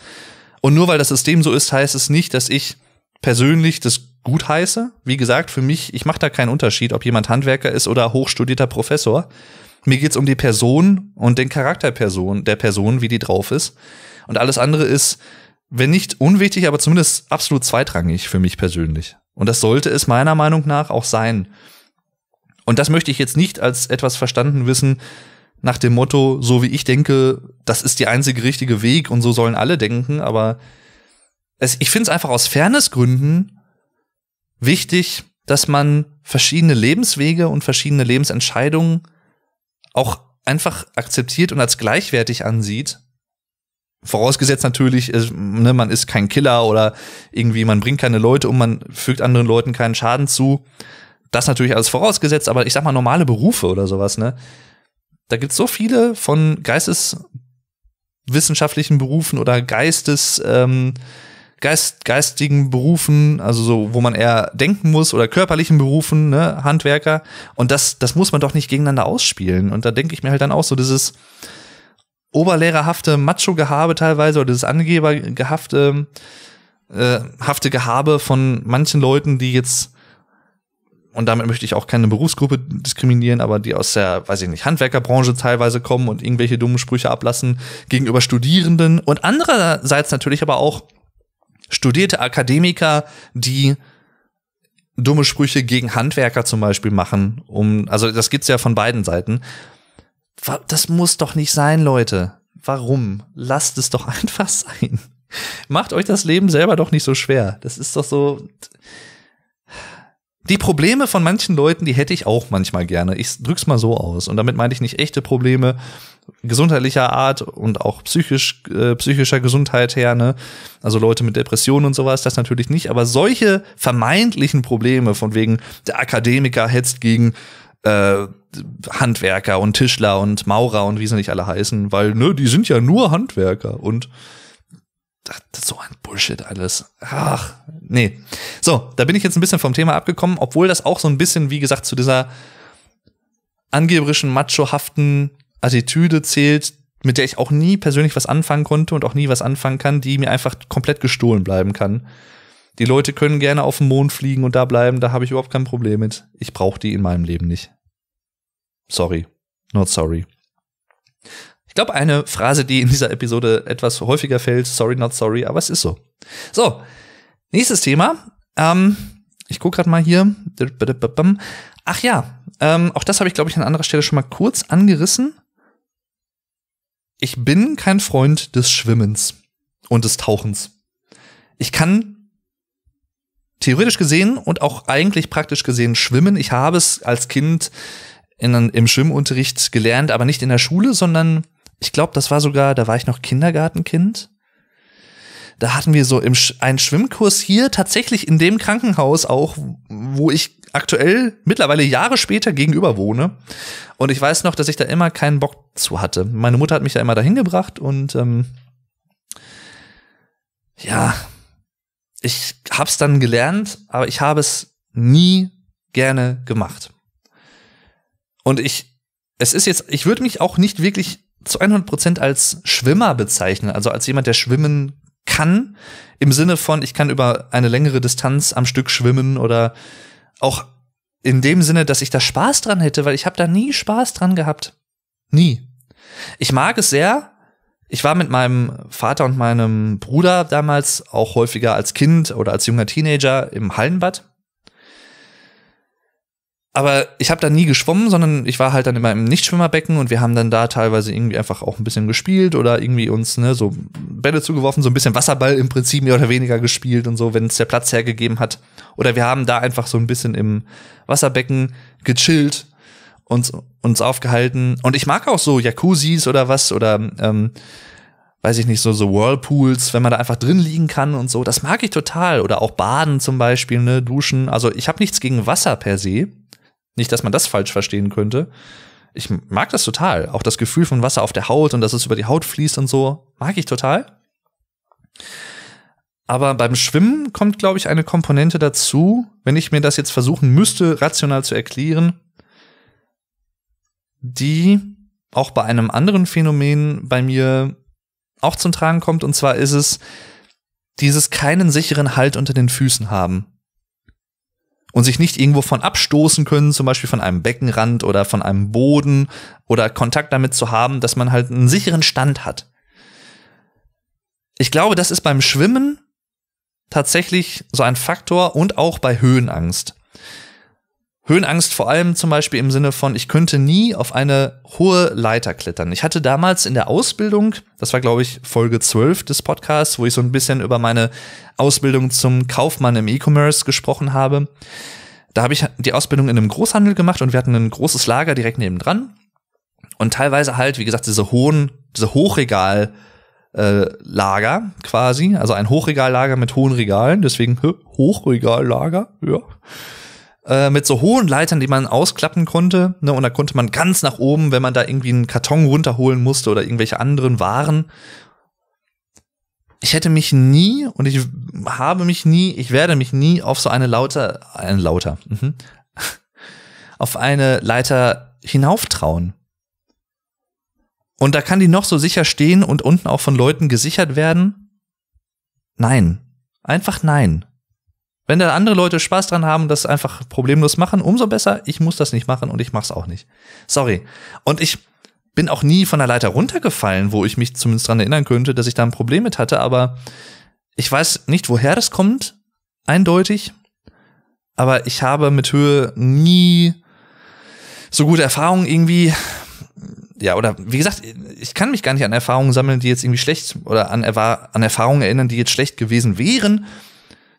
Und nur weil das System so ist, heißt es nicht, dass ich persönlich das gut heiße. Wie gesagt, für mich, ich mache da keinen Unterschied, ob jemand Handwerker ist oder hochstudierter Professor. Mir geht's um die Person und den Charakter Person, der Person, wie die drauf ist. Und alles andere ist, wenn nicht unwichtig, aber zumindest absolut zweitrangig für mich persönlich. Und das sollte es meiner Meinung nach auch sein. Und das möchte ich jetzt nicht als etwas verstanden wissen, nach dem Motto, so wie ich denke, das ist der einzige richtige Weg und so sollen alle denken, aber es, ich finde es einfach aus Fairnessgründen wichtig, dass man verschiedene Lebenswege und verschiedene Lebensentscheidungen auch einfach akzeptiert und als gleichwertig ansieht. Vorausgesetzt natürlich, ne, man ist kein Killer oder irgendwie, man bringt keine Leute um, man fügt anderen Leuten keinen Schaden zu. Das natürlich alles vorausgesetzt, aber ich sag mal normale Berufe oder sowas, ne? Da gibt's so viele von geisteswissenschaftlichen Berufen oder Geistes, ähm, Geist, geistigen Berufen, also so, wo man eher denken muss oder körperlichen Berufen, ne, Handwerker. Und das, das muss man doch nicht gegeneinander ausspielen. Und da denke ich mir halt dann auch so, dieses oberlehrerhafte Macho-Gehabe teilweise oder dieses Angebergehafte, äh, hafte Gehabe von manchen Leuten, die jetzt und damit möchte ich auch keine Berufsgruppe diskriminieren, aber die aus der, weiß ich nicht, Handwerkerbranche teilweise kommen und irgendwelche dummen Sprüche ablassen gegenüber Studierenden und andererseits natürlich aber auch studierte Akademiker, die dumme Sprüche gegen Handwerker zum Beispiel machen, um, also das gibt's ja von beiden Seiten. Das muss doch nicht sein, Leute. Warum? Lasst es doch einfach sein. Macht euch das Leben selber doch nicht so schwer. Das ist doch so. Die Probleme von manchen Leuten, die hätte ich auch manchmal gerne. Ich drück's mal so aus. Und damit meine ich nicht echte Probleme, gesundheitlicher Art und auch psychisch, äh, psychischer Gesundheit her, ne? Also Leute mit Depressionen und sowas, das natürlich nicht, aber solche vermeintlichen Probleme von wegen der Akademiker hetzt gegen äh, Handwerker und Tischler und Maurer und wie sie nicht alle heißen, weil ne, die sind ja nur Handwerker und das, ist so ein Bullshit alles. Ach, nee. So, da bin ich jetzt ein bisschen vom Thema abgekommen, obwohl das auch so ein bisschen, wie gesagt, zu dieser angeberischen, machohaften Attitüde zählt, mit der ich auch nie persönlich was anfangen konnte und auch nie was anfangen kann, die mir einfach komplett gestohlen bleiben kann. Die Leute können gerne auf den Mond fliegen und da bleiben, da habe ich überhaupt kein Problem mit. Ich brauche die in meinem Leben nicht. Sorry. Not sorry. Ich glaube, eine Phrase, die in dieser Episode etwas häufiger fällt, sorry, not sorry, aber es ist so. So, nächstes Thema. Ähm, ich gucke gerade mal hier. Ach ja, ähm, auch das habe ich, glaube ich, an anderer Stelle schon mal kurz angerissen ich bin kein Freund des Schwimmens und des Tauchens. Ich kann theoretisch gesehen und auch eigentlich praktisch gesehen schwimmen. Ich habe es als Kind in, im Schwimmunterricht gelernt, aber nicht in der Schule, sondern ich glaube, das war sogar, da war ich noch Kindergartenkind. Da hatten wir so im, einen Schwimmkurs hier tatsächlich in dem Krankenhaus auch, wo ich aktuell mittlerweile Jahre später gegenüber wohne. Und ich weiß noch, dass ich da immer keinen Bock zu hatte. Meine Mutter hat mich da immer dahin gebracht und ähm, ja, ich hab's dann gelernt, aber ich habe es nie gerne gemacht. Und ich, es ist jetzt, ich würde mich auch nicht wirklich zu 100 als Schwimmer bezeichnen, also als jemand, der schwimmen kann, im Sinne von, ich kann über eine längere Distanz am Stück schwimmen oder auch in dem Sinne, dass ich da Spaß dran hätte, weil ich habe da nie Spaß dran gehabt. Nie. Ich mag es sehr. Ich war mit meinem Vater und meinem Bruder damals auch häufiger als Kind oder als junger Teenager im Hallenbad. Aber ich habe da nie geschwommen, sondern ich war halt dann immer im Nichtschwimmerbecken und wir haben dann da teilweise irgendwie einfach auch ein bisschen gespielt oder irgendwie uns ne, so Bälle zugeworfen, so ein bisschen Wasserball im Prinzip mehr oder weniger gespielt und so, wenn es der Platz hergegeben hat. Oder wir haben da einfach so ein bisschen im Wasserbecken gechillt, und uns aufgehalten. Und ich mag auch so Jacuzzis oder was oder ähm, weiß ich nicht, so, so Whirlpools, wenn man da einfach drin liegen kann und so. Das mag ich total. Oder auch Baden zum Beispiel, ne, Duschen. Also ich habe nichts gegen Wasser per se. Nicht, dass man das falsch verstehen könnte. Ich mag das total. Auch das Gefühl von Wasser auf der Haut und dass es über die Haut fließt und so, mag ich total. Aber beim Schwimmen kommt, glaube ich, eine Komponente dazu, wenn ich mir das jetzt versuchen müsste, rational zu erklären, die auch bei einem anderen Phänomen bei mir auch zum Tragen kommt. Und zwar ist es dieses keinen sicheren Halt unter den Füßen haben. Und sich nicht irgendwo von abstoßen können, zum Beispiel von einem Beckenrand oder von einem Boden oder Kontakt damit zu haben, dass man halt einen sicheren Stand hat. Ich glaube, das ist beim Schwimmen tatsächlich so ein Faktor und auch bei Höhenangst. Höhenangst vor allem zum Beispiel im Sinne von, ich könnte nie auf eine hohe Leiter klettern. Ich hatte damals in der Ausbildung, das war glaube ich Folge 12 des Podcasts, wo ich so ein bisschen über meine Ausbildung zum Kaufmann im E-Commerce gesprochen habe. Da habe ich die Ausbildung in einem Großhandel gemacht und wir hatten ein großes Lager direkt nebendran. Und teilweise halt, wie gesagt, diese hohen, diese Hochregal- äh, Lager quasi, also ein Hochregallager mit hohen Regalen, deswegen Hochregallager, ja. Äh, mit so hohen Leitern, die man ausklappen konnte, ne, und da konnte man ganz nach oben, wenn man da irgendwie einen Karton runterholen musste oder irgendwelche anderen Waren. Ich hätte mich nie und ich habe mich nie, ich werde mich nie auf so eine Lauter, eine Lauter, mhm, auf eine Leiter hinauftrauen. Und da kann die noch so sicher stehen und unten auch von Leuten gesichert werden? Nein. Einfach nein. Wenn da andere Leute Spaß dran haben das einfach problemlos machen, umso besser. Ich muss das nicht machen und ich mach's auch nicht. Sorry. Und ich bin auch nie von der Leiter runtergefallen, wo ich mich zumindest dran erinnern könnte, dass ich da ein Problem mit hatte, aber ich weiß nicht, woher das kommt, eindeutig. Aber ich habe mit Höhe nie so gute Erfahrungen irgendwie ja, oder wie gesagt, ich kann mich gar nicht an Erfahrungen sammeln, die jetzt irgendwie schlecht oder an, an Erfahrungen erinnern, die jetzt schlecht gewesen wären,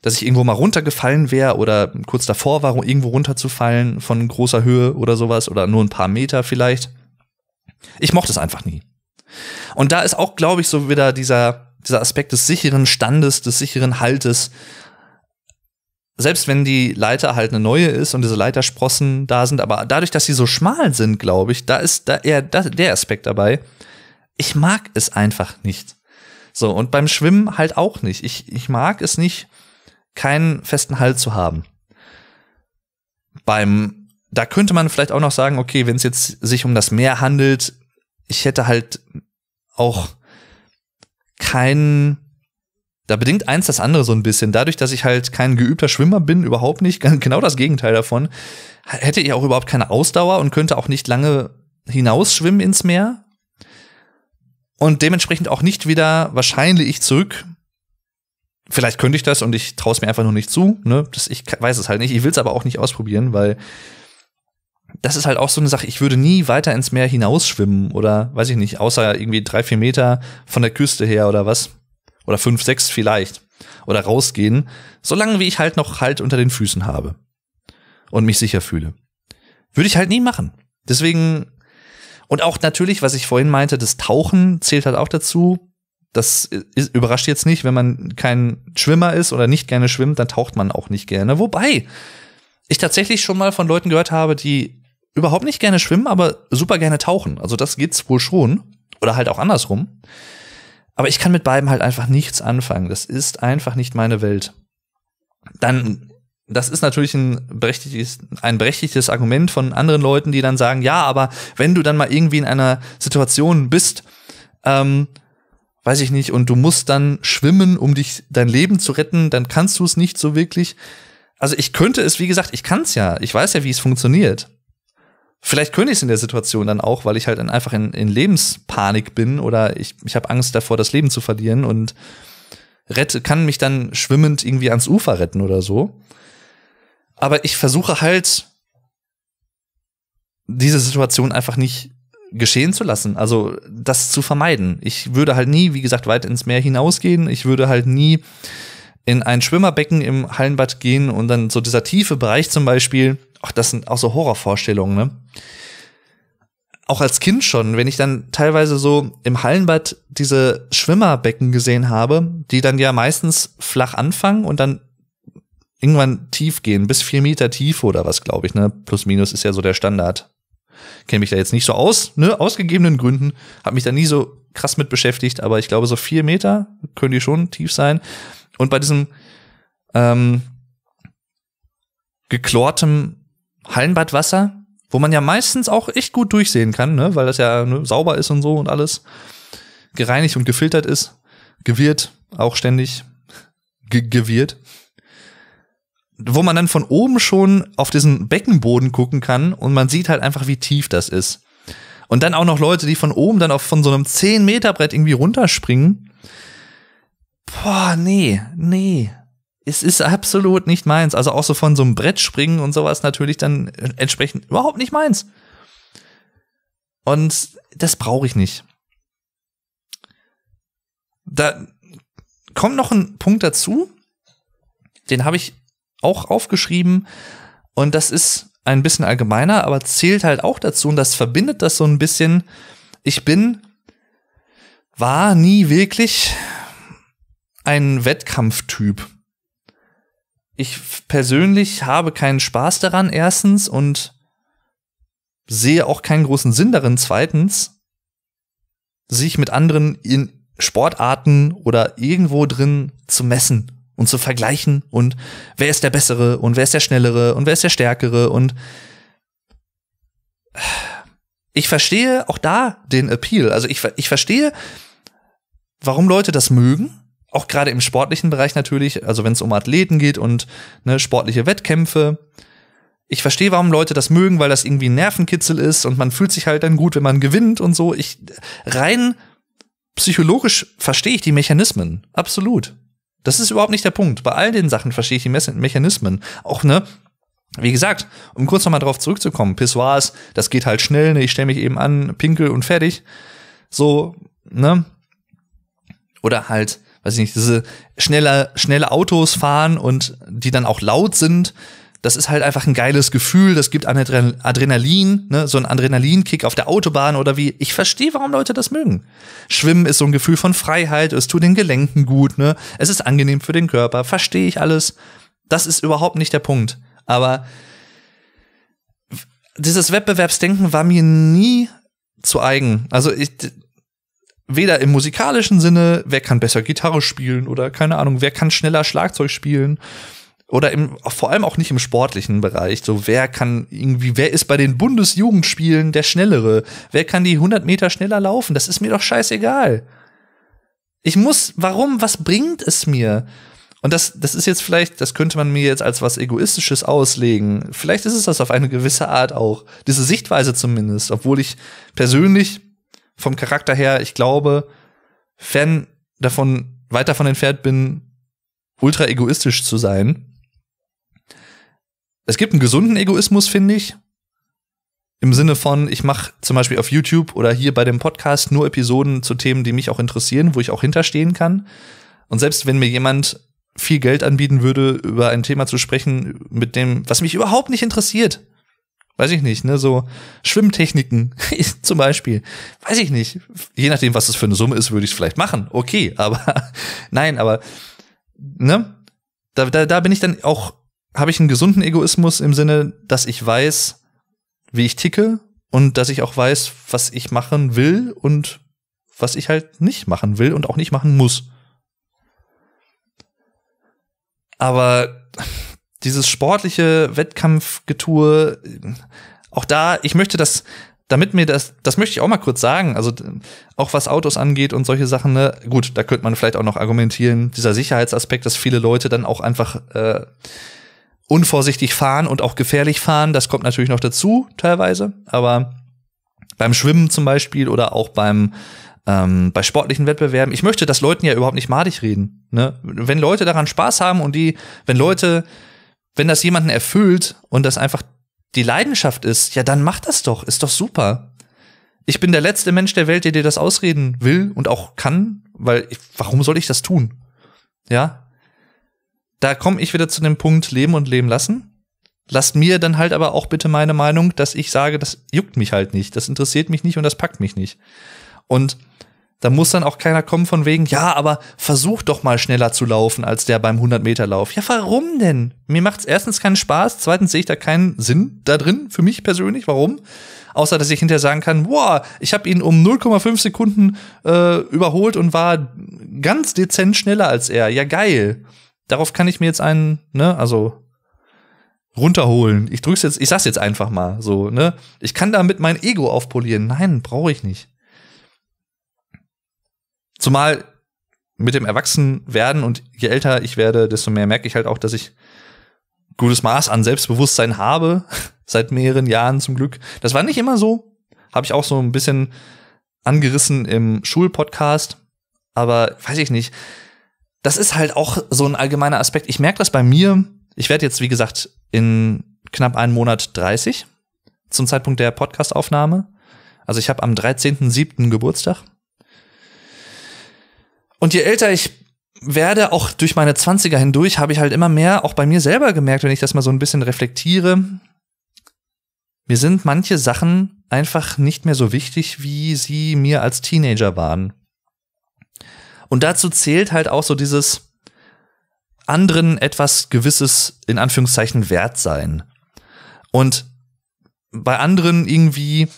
dass ich irgendwo mal runtergefallen wäre oder kurz davor war, irgendwo runterzufallen von großer Höhe oder sowas oder nur ein paar Meter vielleicht. Ich mochte es einfach nie. Und da ist auch, glaube ich, so wieder dieser, dieser Aspekt des sicheren Standes, des sicheren Haltes selbst wenn die Leiter halt eine neue ist und diese Leitersprossen da sind, aber dadurch, dass sie so schmal sind, glaube ich, da ist da eher der Aspekt dabei. Ich mag es einfach nicht. So, und beim Schwimmen halt auch nicht. Ich, ich mag es nicht, keinen festen Halt zu haben. Beim, da könnte man vielleicht auch noch sagen, okay, wenn es jetzt sich um das Meer handelt, ich hätte halt auch keinen da bedingt eins das andere so ein bisschen. Dadurch, dass ich halt kein geübter Schwimmer bin, überhaupt nicht, genau das Gegenteil davon, hätte ich auch überhaupt keine Ausdauer und könnte auch nicht lange hinausschwimmen ins Meer und dementsprechend auch nicht wieder wahrscheinlich ich zurück. Vielleicht könnte ich das und ich traue es mir einfach nur nicht zu. Ne? Das, ich weiß es halt nicht. Ich will es aber auch nicht ausprobieren, weil das ist halt auch so eine Sache, ich würde nie weiter ins Meer hinausschwimmen oder weiß ich nicht, außer irgendwie drei, vier Meter von der Küste her oder was. Oder fünf, sechs vielleicht. Oder rausgehen, solange wie ich halt noch Halt unter den Füßen habe. Und mich sicher fühle. Würde ich halt nie machen. Deswegen, und auch natürlich, was ich vorhin meinte, das Tauchen zählt halt auch dazu. Das ist, überrascht jetzt nicht, wenn man kein Schwimmer ist oder nicht gerne schwimmt, dann taucht man auch nicht gerne. Wobei ich tatsächlich schon mal von Leuten gehört habe, die überhaupt nicht gerne schwimmen, aber super gerne tauchen. Also das geht's wohl schon. Oder halt auch andersrum. Aber ich kann mit beiden halt einfach nichts anfangen. Das ist einfach nicht meine Welt. Dann, das ist natürlich ein berechtigtes, ein berechtigtes Argument von anderen Leuten, die dann sagen, ja, aber wenn du dann mal irgendwie in einer Situation bist, ähm, weiß ich nicht, und du musst dann schwimmen, um dich dein Leben zu retten, dann kannst du es nicht so wirklich. Also ich könnte es, wie gesagt, ich kann es ja. Ich weiß ja, wie es funktioniert. Vielleicht könnte ich es in der Situation dann auch, weil ich halt einfach in, in Lebenspanik bin oder ich, ich habe Angst davor, das Leben zu verlieren und rette, kann mich dann schwimmend irgendwie ans Ufer retten oder so. Aber ich versuche halt, diese Situation einfach nicht geschehen zu lassen, also das zu vermeiden. Ich würde halt nie, wie gesagt, weit ins Meer hinausgehen. Ich würde halt nie in ein Schwimmerbecken im Hallenbad gehen und dann so dieser tiefe Bereich zum Beispiel, ach, das sind auch so Horrorvorstellungen, ne? Auch als Kind schon, wenn ich dann teilweise so im Hallenbad diese Schwimmerbecken gesehen habe, die dann ja meistens flach anfangen und dann irgendwann tief gehen, bis vier Meter tief oder was, glaube ich, ne? Plus minus ist ja so der Standard. Kenne mich da jetzt nicht so aus, ne? Ausgegebenen Gründen. Hab mich da nie so krass mit beschäftigt, aber ich glaube, so vier Meter können die schon tief sein. Und bei diesem ähm, geklortem Hallenbadwasser, wo man ja meistens auch echt gut durchsehen kann, ne? weil das ja ne, sauber ist und so und alles gereinigt und gefiltert ist, gewirrt, auch ständig ge gewirrt. Wo man dann von oben schon auf diesen Beckenboden gucken kann und man sieht halt einfach, wie tief das ist. Und dann auch noch Leute, die von oben dann auf von so einem 10 Meter Brett irgendwie runterspringen. Boah, nee, nee, es ist absolut nicht meins. Also auch so von so einem Brett springen und sowas natürlich dann äh, entsprechend überhaupt nicht meins. Und das brauche ich nicht. Da kommt noch ein Punkt dazu, den habe ich auch aufgeschrieben und das ist ein bisschen allgemeiner, aber zählt halt auch dazu und das verbindet das so ein bisschen. Ich bin, war nie wirklich ein Wettkampftyp ich persönlich habe keinen Spaß daran, erstens, und sehe auch keinen großen Sinn darin, zweitens, sich mit anderen in Sportarten oder irgendwo drin zu messen und zu vergleichen und wer ist der Bessere und wer ist der Schnellere und wer ist der Stärkere und ich verstehe auch da den Appeal. Also ich, ich verstehe, warum Leute das mögen auch gerade im sportlichen Bereich natürlich, also wenn es um Athleten geht und ne, sportliche Wettkämpfe. Ich verstehe, warum Leute das mögen, weil das irgendwie ein Nervenkitzel ist und man fühlt sich halt dann gut, wenn man gewinnt und so. Ich rein psychologisch verstehe ich die Mechanismen, absolut. Das ist überhaupt nicht der Punkt. Bei all den Sachen verstehe ich die Mechanismen. Auch ne, wie gesagt, um kurz nochmal drauf zurückzukommen, Pissoirs, das geht halt schnell, ne, ich stelle mich eben an, pinkel und fertig. So, ne? Oder halt weiß ich nicht, diese schnelle, schnelle Autos fahren und die dann auch laut sind. Das ist halt einfach ein geiles Gefühl, das gibt Adrenalin, ne? so ein Adrenalinkick auf der Autobahn oder wie. Ich verstehe, warum Leute das mögen. Schwimmen ist so ein Gefühl von Freiheit, es tut den Gelenken gut, ne? Es ist angenehm für den Körper, verstehe ich alles. Das ist überhaupt nicht der Punkt. Aber dieses Wettbewerbsdenken war mir nie zu eigen. Also ich, weder im musikalischen Sinne, wer kann besser Gitarre spielen oder keine Ahnung, wer kann schneller Schlagzeug spielen oder im, vor allem auch nicht im sportlichen Bereich. So, wer kann irgendwie, wer ist bei den Bundesjugendspielen der Schnellere? Wer kann die 100 Meter schneller laufen? Das ist mir doch scheißegal. Ich muss, warum, was bringt es mir? Und das, das ist jetzt vielleicht, das könnte man mir jetzt als was Egoistisches auslegen. Vielleicht ist es das auf eine gewisse Art auch. Diese Sichtweise zumindest, obwohl ich persönlich vom Charakter her, ich glaube, Fan davon, weit davon entfernt bin, ultra egoistisch zu sein. Es gibt einen gesunden Egoismus, finde ich. Im Sinne von, ich mache zum Beispiel auf YouTube oder hier bei dem Podcast nur Episoden zu Themen, die mich auch interessieren, wo ich auch hinterstehen kann. Und selbst wenn mir jemand viel Geld anbieten würde, über ein Thema zu sprechen, mit dem, was mich überhaupt nicht interessiert, weiß ich nicht, ne, so Schwimmtechniken zum Beispiel, weiß ich nicht. Je nachdem, was das für eine Summe ist, würde ich es vielleicht machen. Okay, aber nein, aber ne, da, da, da bin ich dann auch, habe ich einen gesunden Egoismus im Sinne, dass ich weiß, wie ich ticke und dass ich auch weiß, was ich machen will und was ich halt nicht machen will und auch nicht machen muss. Aber dieses sportliche Wettkampfgetue, auch da, ich möchte das, damit mir das, das möchte ich auch mal kurz sagen, also auch was Autos angeht und solche Sachen, ne, gut, da könnte man vielleicht auch noch argumentieren, dieser Sicherheitsaspekt, dass viele Leute dann auch einfach äh, unvorsichtig fahren und auch gefährlich fahren, das kommt natürlich noch dazu teilweise, aber beim Schwimmen zum Beispiel oder auch beim ähm, bei sportlichen Wettbewerben. Ich möchte dass Leuten ja überhaupt nicht madig reden. Ne? Wenn Leute daran Spaß haben und die, wenn Leute wenn das jemanden erfüllt und das einfach die Leidenschaft ist, ja, dann mach das doch, ist doch super. Ich bin der letzte Mensch der Welt, der dir das ausreden will und auch kann, weil ich, warum soll ich das tun? Ja? Da komme ich wieder zu dem Punkt Leben und Leben lassen. Lasst mir dann halt aber auch bitte meine Meinung, dass ich sage, das juckt mich halt nicht, das interessiert mich nicht und das packt mich nicht. Und da muss dann auch keiner kommen von wegen, ja, aber versuch doch mal schneller zu laufen als der beim 100-Meter-Lauf. Ja, warum denn? Mir macht es erstens keinen Spaß, zweitens sehe ich da keinen Sinn da drin, für mich persönlich. Warum? Außer, dass ich hinterher sagen kann, boah, ich habe ihn um 0,5 Sekunden äh, überholt und war ganz dezent schneller als er. Ja, geil. Darauf kann ich mir jetzt einen, ne, also runterholen. Ich drück's jetzt, ich sag's jetzt einfach mal so, ne? Ich kann damit mein Ego aufpolieren. Nein, brauche ich nicht. Zumal mit dem Erwachsenwerden und je älter ich werde, desto mehr merke ich halt auch, dass ich gutes Maß an Selbstbewusstsein habe, seit mehreren Jahren zum Glück. Das war nicht immer so, habe ich auch so ein bisschen angerissen im Schulpodcast, aber weiß ich nicht. Das ist halt auch so ein allgemeiner Aspekt. Ich merke das bei mir. Ich werde jetzt, wie gesagt, in knapp einem Monat 30 zum Zeitpunkt der Podcastaufnahme. Also ich habe am 13.07. Geburtstag. Und je älter ich werde, auch durch meine 20er hindurch, habe ich halt immer mehr auch bei mir selber gemerkt, wenn ich das mal so ein bisschen reflektiere. Mir sind manche Sachen einfach nicht mehr so wichtig, wie sie mir als Teenager waren. Und dazu zählt halt auch so dieses anderen etwas gewisses, in Anführungszeichen, wert sein. Und bei anderen irgendwie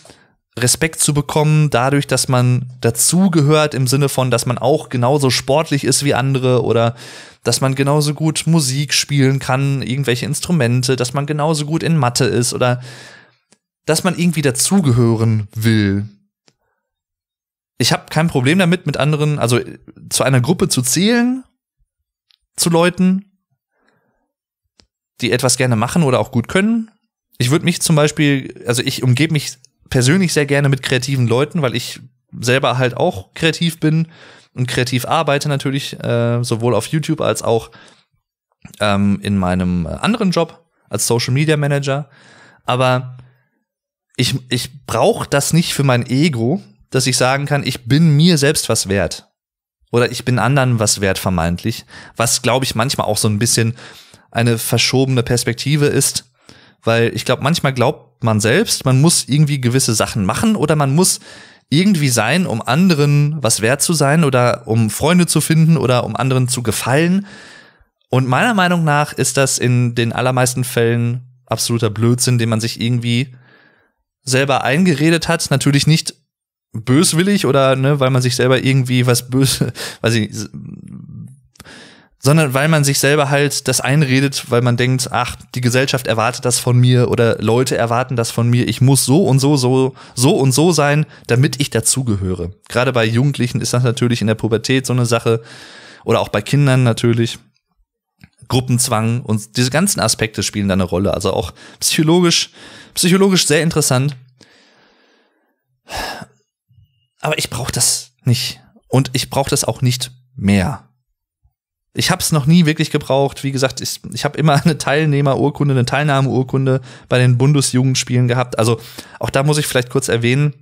Respekt zu bekommen, dadurch, dass man dazugehört im Sinne von, dass man auch genauso sportlich ist wie andere oder dass man genauso gut Musik spielen kann, irgendwelche Instrumente, dass man genauso gut in Mathe ist oder dass man irgendwie dazugehören will. Ich habe kein Problem damit, mit anderen, also zu einer Gruppe zu zählen, zu Leuten, die etwas gerne machen oder auch gut können. Ich würde mich zum Beispiel, also ich umgebe mich persönlich sehr gerne mit kreativen Leuten, weil ich selber halt auch kreativ bin und kreativ arbeite natürlich, äh, sowohl auf YouTube als auch ähm, in meinem äh, anderen Job als Social Media Manager. Aber ich, ich brauche das nicht für mein Ego, dass ich sagen kann, ich bin mir selbst was wert. Oder ich bin anderen was wert, vermeintlich. Was, glaube ich, manchmal auch so ein bisschen eine verschobene Perspektive ist, weil ich glaube, manchmal glaubt man selbst, man muss irgendwie gewisse Sachen machen oder man muss irgendwie sein, um anderen was wert zu sein oder um Freunde zu finden oder um anderen zu gefallen. Und meiner Meinung nach ist das in den allermeisten Fällen absoluter Blödsinn, den man sich irgendwie selber eingeredet hat. Natürlich nicht böswillig oder ne, weil man sich selber irgendwie was böse, weiß ich, sondern weil man sich selber halt das einredet, weil man denkt, ach, die Gesellschaft erwartet das von mir oder Leute erwarten das von mir, ich muss so und so, so, so und so sein, damit ich dazugehöre. Gerade bei Jugendlichen ist das natürlich in der Pubertät so eine Sache oder auch bei Kindern natürlich. Gruppenzwang und diese ganzen Aspekte spielen da eine Rolle. Also auch psychologisch, psychologisch sehr interessant. Aber ich brauche das nicht. Und ich brauche das auch nicht mehr. Ich habe es noch nie wirklich gebraucht. Wie gesagt, ich, ich habe immer eine Teilnehmerurkunde, eine Teilnahmeurkunde bei den Bundesjugendspielen gehabt. Also auch da muss ich vielleicht kurz erwähnen,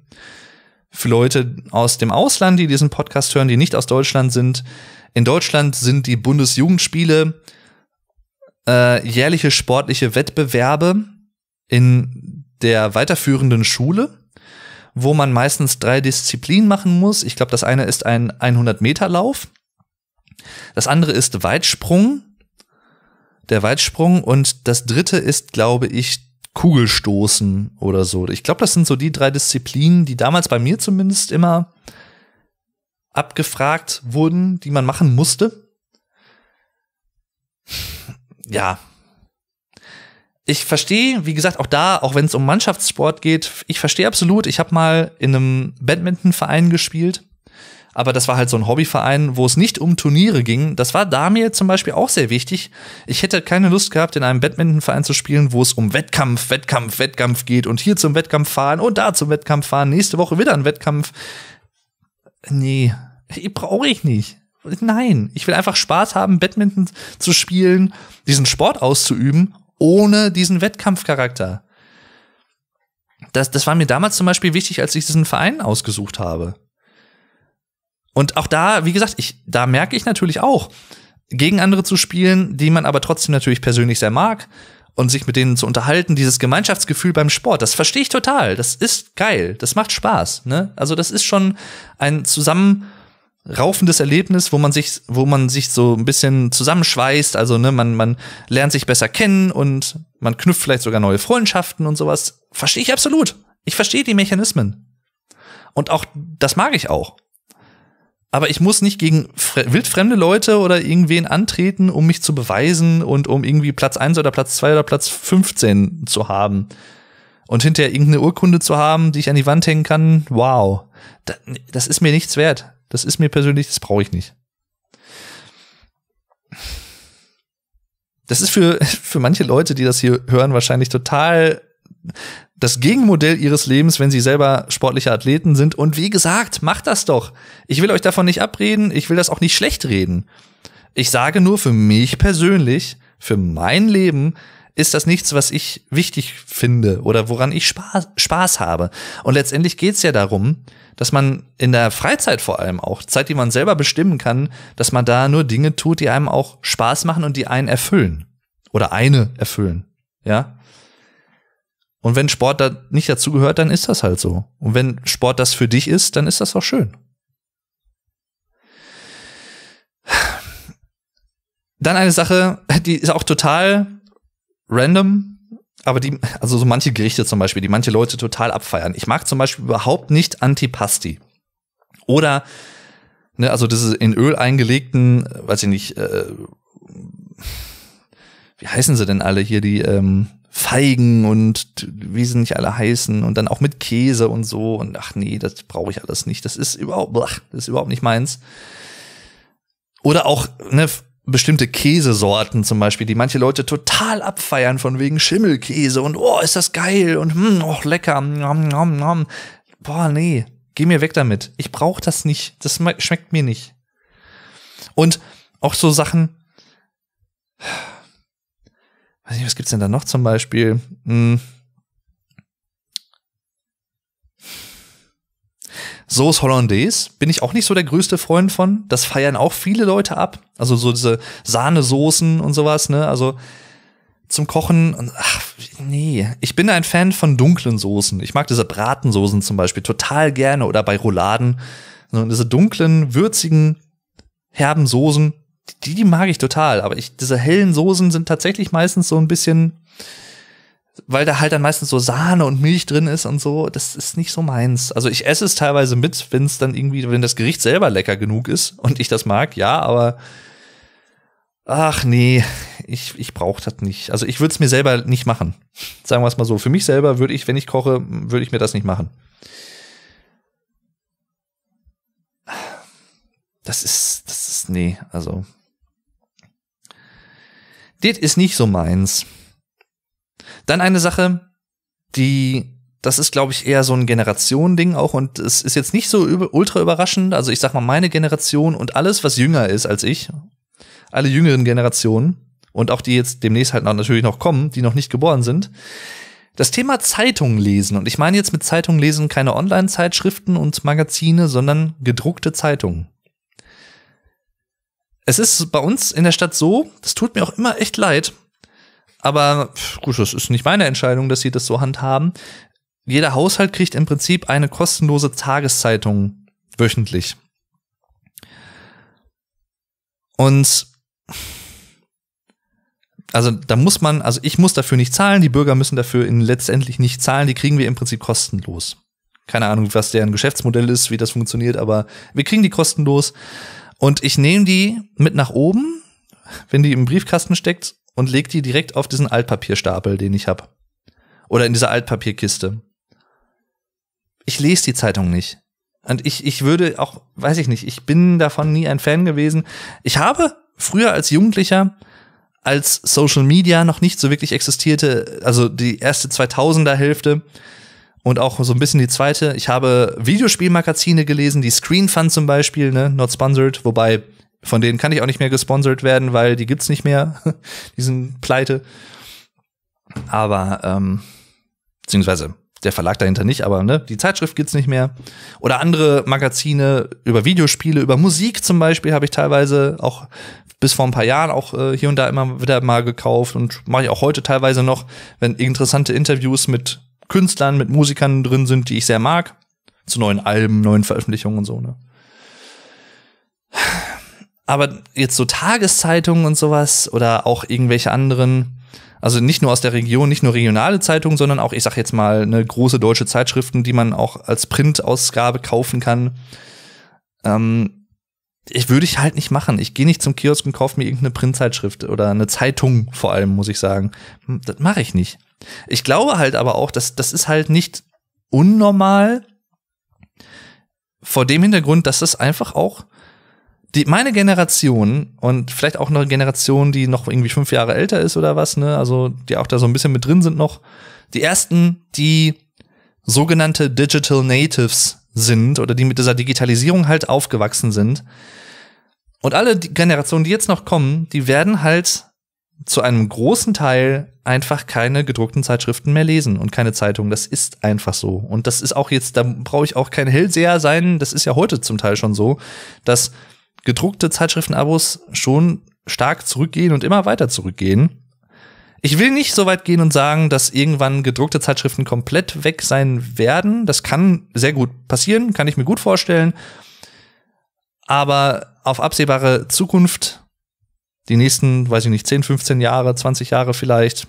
für Leute aus dem Ausland, die diesen Podcast hören, die nicht aus Deutschland sind. In Deutschland sind die Bundesjugendspiele äh, jährliche sportliche Wettbewerbe in der weiterführenden Schule, wo man meistens drei Disziplinen machen muss. Ich glaube, das eine ist ein 100-Meter-Lauf. Das andere ist Weitsprung. Der Weitsprung. Und das dritte ist, glaube ich, Kugelstoßen oder so. Ich glaube, das sind so die drei Disziplinen, die damals bei mir zumindest immer abgefragt wurden, die man machen musste. Ja. Ich verstehe, wie gesagt, auch da, auch wenn es um Mannschaftssport geht, ich verstehe absolut, ich habe mal in einem Badmintonverein gespielt aber das war halt so ein Hobbyverein, wo es nicht um Turniere ging. Das war da mir zum Beispiel auch sehr wichtig. Ich hätte keine Lust gehabt, in einem Badmintonverein zu spielen, wo es um Wettkampf, Wettkampf, Wettkampf geht und hier zum Wettkampf fahren und da zum Wettkampf fahren, nächste Woche wieder ein Wettkampf. Nee, brauche ich nicht. Nein, ich will einfach Spaß haben, Badminton zu spielen, diesen Sport auszuüben, ohne diesen Wettkampfcharakter. Das, das war mir damals zum Beispiel wichtig, als ich diesen Verein ausgesucht habe. Und auch da, wie gesagt, ich, da merke ich natürlich auch, gegen andere zu spielen, die man aber trotzdem natürlich persönlich sehr mag und sich mit denen zu unterhalten, dieses Gemeinschaftsgefühl beim Sport, das verstehe ich total. Das ist geil. Das macht Spaß. Ne? Also das ist schon ein zusammenraufendes Erlebnis, wo man sich, wo man sich so ein bisschen zusammenschweißt. Also ne, man, man lernt sich besser kennen und man knüpft vielleicht sogar neue Freundschaften und sowas. Verstehe ich absolut. Ich verstehe die Mechanismen. Und auch das mag ich auch aber ich muss nicht gegen wildfremde Leute oder irgendwen antreten, um mich zu beweisen und um irgendwie Platz 1 oder Platz 2 oder Platz 15 zu haben. Und hinterher irgendeine Urkunde zu haben, die ich an die Wand hängen kann, wow. Das ist mir nichts wert. Das ist mir persönlich, das brauche ich nicht. Das ist für, für manche Leute, die das hier hören, wahrscheinlich total das Gegenmodell ihres Lebens, wenn sie selber sportliche Athleten sind. Und wie gesagt, macht das doch. Ich will euch davon nicht abreden, ich will das auch nicht schlecht reden. Ich sage nur für mich persönlich, für mein Leben, ist das nichts, was ich wichtig finde oder woran ich Spaß, Spaß habe. Und letztendlich geht's ja darum, dass man in der Freizeit vor allem auch, Zeit, die man selber bestimmen kann, dass man da nur Dinge tut, die einem auch Spaß machen und die einen erfüllen. Oder eine erfüllen. Ja. Und wenn Sport da nicht dazugehört, dann ist das halt so. Und wenn Sport das für dich ist, dann ist das auch schön. Dann eine Sache, die ist auch total random, aber die, also so manche Gerichte zum Beispiel, die manche Leute total abfeiern. Ich mag zum Beispiel überhaupt nicht Antipasti. Oder, ne, also diese in Öl eingelegten, äh, weiß ich nicht, äh, wie heißen sie denn alle hier, die, ähm, Feigen und wie sie nicht alle heißen und dann auch mit Käse und so und ach nee, das brauche ich alles nicht. Das ist überhaupt, blach, das ist überhaupt nicht meins. Oder auch ne, bestimmte Käsesorten zum Beispiel, die manche Leute total abfeiern von wegen Schimmelkäse und oh, ist das geil und hm, oh, lecker. Nom, nom, nom. Boah, nee, geh mir weg damit. Ich brauche das nicht. Das schmeckt mir nicht. Und auch so Sachen, weiß nicht, was gibt's denn da noch zum Beispiel? Hm. ist Hollandaise bin ich auch nicht so der größte Freund von. Das feiern auch viele Leute ab. Also so diese Sahnesoßen und sowas, ne? Also zum Kochen, ach, nee. Ich bin ein Fan von dunklen Soßen. Ich mag diese Bratensoßen zum Beispiel total gerne oder bei Rouladen. So, diese dunklen, würzigen, herben Soßen die, die mag ich total, aber ich, diese hellen Soßen sind tatsächlich meistens so ein bisschen, weil da halt dann meistens so Sahne und Milch drin ist und so, das ist nicht so meins. Also ich esse es teilweise mit, wenn es dann irgendwie, wenn das Gericht selber lecker genug ist und ich das mag, ja, aber ach nee, ich, ich brauche das nicht. Also ich würde es mir selber nicht machen. Sagen wir es mal so. Für mich selber würde ich, wenn ich koche, würde ich mir das nicht machen. Das ist, das ist, nee, also das ist nicht so meins. Dann eine Sache, die, das ist, glaube ich, eher so ein Generationending auch und es ist jetzt nicht so ultra überraschend. Also ich sag mal, meine Generation und alles, was jünger ist als ich, alle jüngeren Generationen und auch die jetzt demnächst halt noch, natürlich noch kommen, die noch nicht geboren sind. Das Thema Zeitung lesen, und ich meine jetzt mit Zeitung lesen keine Online-Zeitschriften und Magazine, sondern gedruckte Zeitungen. Es ist bei uns in der Stadt so, das tut mir auch immer echt leid. Aber gut, das ist nicht meine Entscheidung, dass sie das so handhaben. Jeder Haushalt kriegt im Prinzip eine kostenlose Tageszeitung wöchentlich. Und also da muss man, also ich muss dafür nicht zahlen, die Bürger müssen dafür in letztendlich nicht zahlen, die kriegen wir im Prinzip kostenlos. Keine Ahnung, was deren Geschäftsmodell ist, wie das funktioniert, aber wir kriegen die kostenlos. Und ich nehme die mit nach oben, wenn die im Briefkasten steckt, und lege die direkt auf diesen Altpapierstapel, den ich habe. Oder in dieser Altpapierkiste. Ich lese die Zeitung nicht. Und ich, ich würde auch, weiß ich nicht, ich bin davon nie ein Fan gewesen. Ich habe früher als Jugendlicher, als Social Media noch nicht so wirklich existierte, also die erste 2000er Hälfte, und auch so ein bisschen die zweite. Ich habe Videospielmagazine gelesen, die Screen Fun zum Beispiel, ne, not sponsored, wobei von denen kann ich auch nicht mehr gesponsert werden, weil die gibt's nicht mehr. die sind pleite. Aber, ähm, beziehungsweise der Verlag dahinter nicht, aber ne, die Zeitschrift gibt's nicht mehr. Oder andere Magazine über Videospiele, über Musik zum Beispiel habe ich teilweise auch bis vor ein paar Jahren auch äh, hier und da immer wieder mal gekauft und mache ich auch heute teilweise noch, wenn interessante Interviews mit Künstlern, mit Musikern drin sind, die ich sehr mag. Zu neuen Alben, neuen Veröffentlichungen und so, ne? Aber jetzt so Tageszeitungen und sowas oder auch irgendwelche anderen, also nicht nur aus der Region, nicht nur regionale Zeitungen, sondern auch, ich sag jetzt mal, eine große deutsche Zeitschriften, die man auch als Printausgabe kaufen kann. Ähm, ich würde ich halt nicht machen. Ich gehe nicht zum Kiosk und kaufe mir irgendeine Printzeitschrift oder eine Zeitung vor allem, muss ich sagen. Hm, das mache ich nicht. Ich glaube halt aber auch, dass das ist halt nicht unnormal vor dem Hintergrund, dass das einfach auch die, meine Generation und vielleicht auch eine Generation, die noch irgendwie fünf Jahre älter ist oder was, ne, also die auch da so ein bisschen mit drin sind noch, die ersten, die sogenannte Digital Natives sind oder die mit dieser Digitalisierung halt aufgewachsen sind, und alle die Generationen, die jetzt noch kommen, die werden halt zu einem großen Teil einfach keine gedruckten Zeitschriften mehr lesen und keine Zeitungen. Das ist einfach so. Und das ist auch jetzt, da brauche ich auch kein Hellseher sein. Das ist ja heute zum Teil schon so, dass gedruckte Zeitschriftenabos schon stark zurückgehen und immer weiter zurückgehen. Ich will nicht so weit gehen und sagen, dass irgendwann gedruckte Zeitschriften komplett weg sein werden. Das kann sehr gut passieren, kann ich mir gut vorstellen aber auf absehbare Zukunft, die nächsten, weiß ich nicht, 10, 15 Jahre, 20 Jahre vielleicht,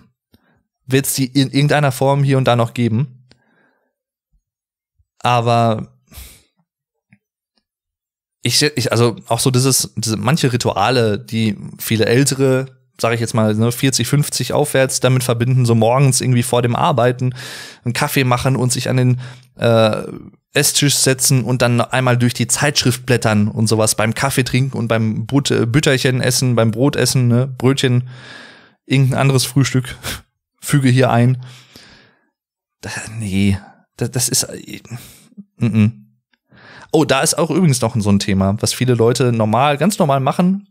wird es die in irgendeiner Form hier und da noch geben. Aber ich, ich also auch so dieses, diese manche Rituale, die viele ältere sage ich jetzt mal, ne, 40, 50 aufwärts damit verbinden, so morgens irgendwie vor dem Arbeiten einen Kaffee machen und sich an den äh, Esstisch setzen und dann einmal durch die Zeitschrift blättern und sowas beim Kaffee trinken und beim But äh, Bütterchen essen, beim Brot essen, ne, Brötchen, irgendein anderes Frühstück füge hier ein. Das, nee, das, das ist. Äh, mm -mm. Oh, da ist auch übrigens noch so ein Thema, was viele Leute normal, ganz normal machen.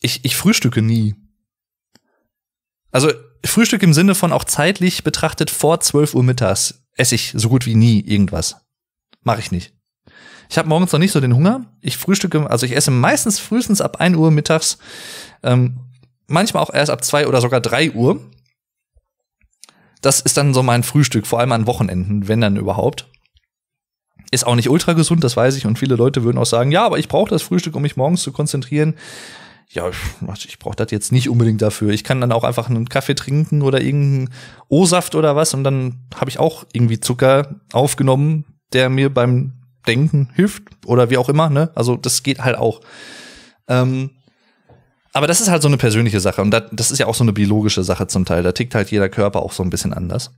Ich, ich frühstücke nie. Also Frühstück im Sinne von auch zeitlich betrachtet vor 12 Uhr mittags esse ich so gut wie nie irgendwas. Mache ich nicht. Ich habe morgens noch nicht so den Hunger. Ich frühstücke, also ich esse meistens frühestens ab 1 Uhr mittags, ähm, manchmal auch erst ab 2 oder sogar 3 Uhr. Das ist dann so mein Frühstück, vor allem an Wochenenden, wenn dann überhaupt. Ist auch nicht ultra gesund, das weiß ich, und viele Leute würden auch sagen, ja, aber ich brauche das Frühstück, um mich morgens zu konzentrieren ja, ich brauche das jetzt nicht unbedingt dafür. Ich kann dann auch einfach einen Kaffee trinken oder irgendeinen O-Saft oder was und dann habe ich auch irgendwie Zucker aufgenommen, der mir beim Denken hilft oder wie auch immer. Ne? Also das geht halt auch. Ähm, aber das ist halt so eine persönliche Sache und das, das ist ja auch so eine biologische Sache zum Teil. Da tickt halt jeder Körper auch so ein bisschen anders.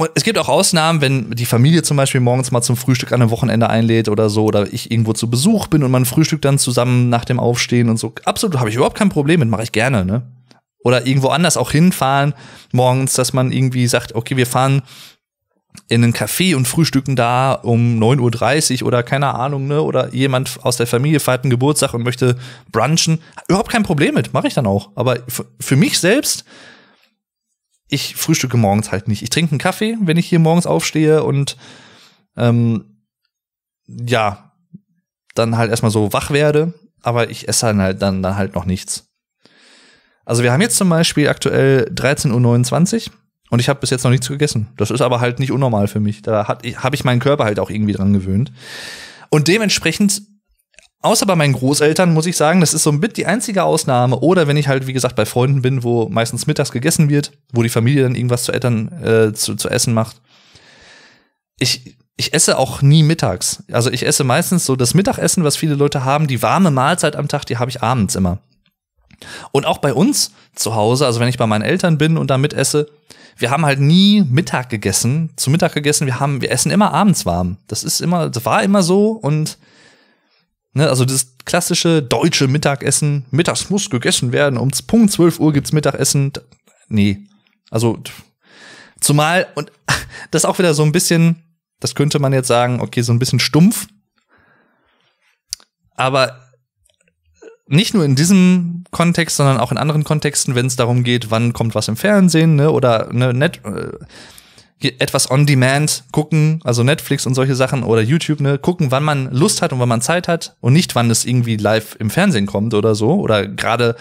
Und es gibt auch Ausnahmen, wenn die Familie zum Beispiel morgens mal zum Frühstück an einem Wochenende einlädt oder so, oder ich irgendwo zu Besuch bin und man frühstückt dann zusammen nach dem Aufstehen und so. Absolut, habe ich überhaupt kein Problem mit, mache ich gerne, ne? Oder irgendwo anders auch hinfahren morgens, dass man irgendwie sagt, okay, wir fahren in einen Café und frühstücken da um 9.30 Uhr oder keine Ahnung, ne? Oder jemand aus der Familie feiert einen Geburtstag und möchte brunchen. Überhaupt kein Problem mit, mache ich dann auch. Aber für mich selbst ich frühstücke morgens halt nicht. Ich trinke einen Kaffee, wenn ich hier morgens aufstehe und ähm, ja, dann halt erstmal so wach werde, aber ich esse dann halt dann, dann halt noch nichts. Also wir haben jetzt zum Beispiel aktuell 13.29 Uhr und ich habe bis jetzt noch nichts gegessen. Das ist aber halt nicht unnormal für mich. Da habe ich meinen Körper halt auch irgendwie dran gewöhnt. Und dementsprechend Außer bei meinen Großeltern muss ich sagen, das ist so ein bisschen die einzige Ausnahme. Oder wenn ich halt, wie gesagt, bei Freunden bin, wo meistens mittags gegessen wird, wo die Familie dann irgendwas zu, Eltern, äh, zu, zu essen macht. Ich, ich esse auch nie mittags. Also ich esse meistens so das Mittagessen, was viele Leute haben, die warme Mahlzeit am Tag, die habe ich abends immer. Und auch bei uns zu Hause, also wenn ich bei meinen Eltern bin und da mitesse, wir haben halt nie Mittag gegessen, zu Mittag gegessen, wir haben, wir essen immer abends warm. Das ist immer, das war immer so und Ne, also das klassische deutsche Mittagessen. Mittags muss gegessen werden. Um Punkt 12 Uhr gibt's Mittagessen. Nee. Also zumal, und das ist auch wieder so ein bisschen, das könnte man jetzt sagen, okay, so ein bisschen stumpf. Aber nicht nur in diesem Kontext, sondern auch in anderen Kontexten, wenn es darum geht, wann kommt was im Fernsehen, ne, oder ne, net, äh, etwas on demand gucken, also Netflix und solche Sachen oder YouTube, ne, gucken, wann man Lust hat und wann man Zeit hat und nicht, wann es irgendwie live im Fernsehen kommt oder so oder gerade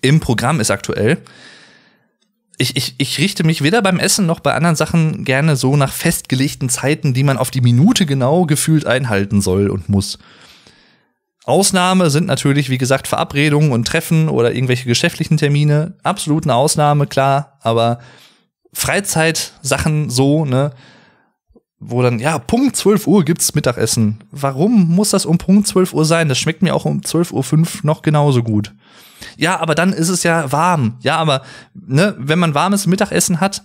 im Programm ist aktuell. Ich, ich, ich richte mich weder beim Essen noch bei anderen Sachen gerne so nach festgelegten Zeiten, die man auf die Minute genau gefühlt einhalten soll und muss. Ausnahme sind natürlich, wie gesagt, Verabredungen und Treffen oder irgendwelche geschäftlichen Termine. Absolut eine Ausnahme, klar, aber Freizeitsachen so, ne? Wo dann, ja, Punkt 12 Uhr gibt's Mittagessen. Warum muss das um Punkt 12 Uhr sein? Das schmeckt mir auch um 12.05 Uhr noch genauso gut. Ja, aber dann ist es ja warm. Ja, aber, ne, wenn man warmes Mittagessen hat,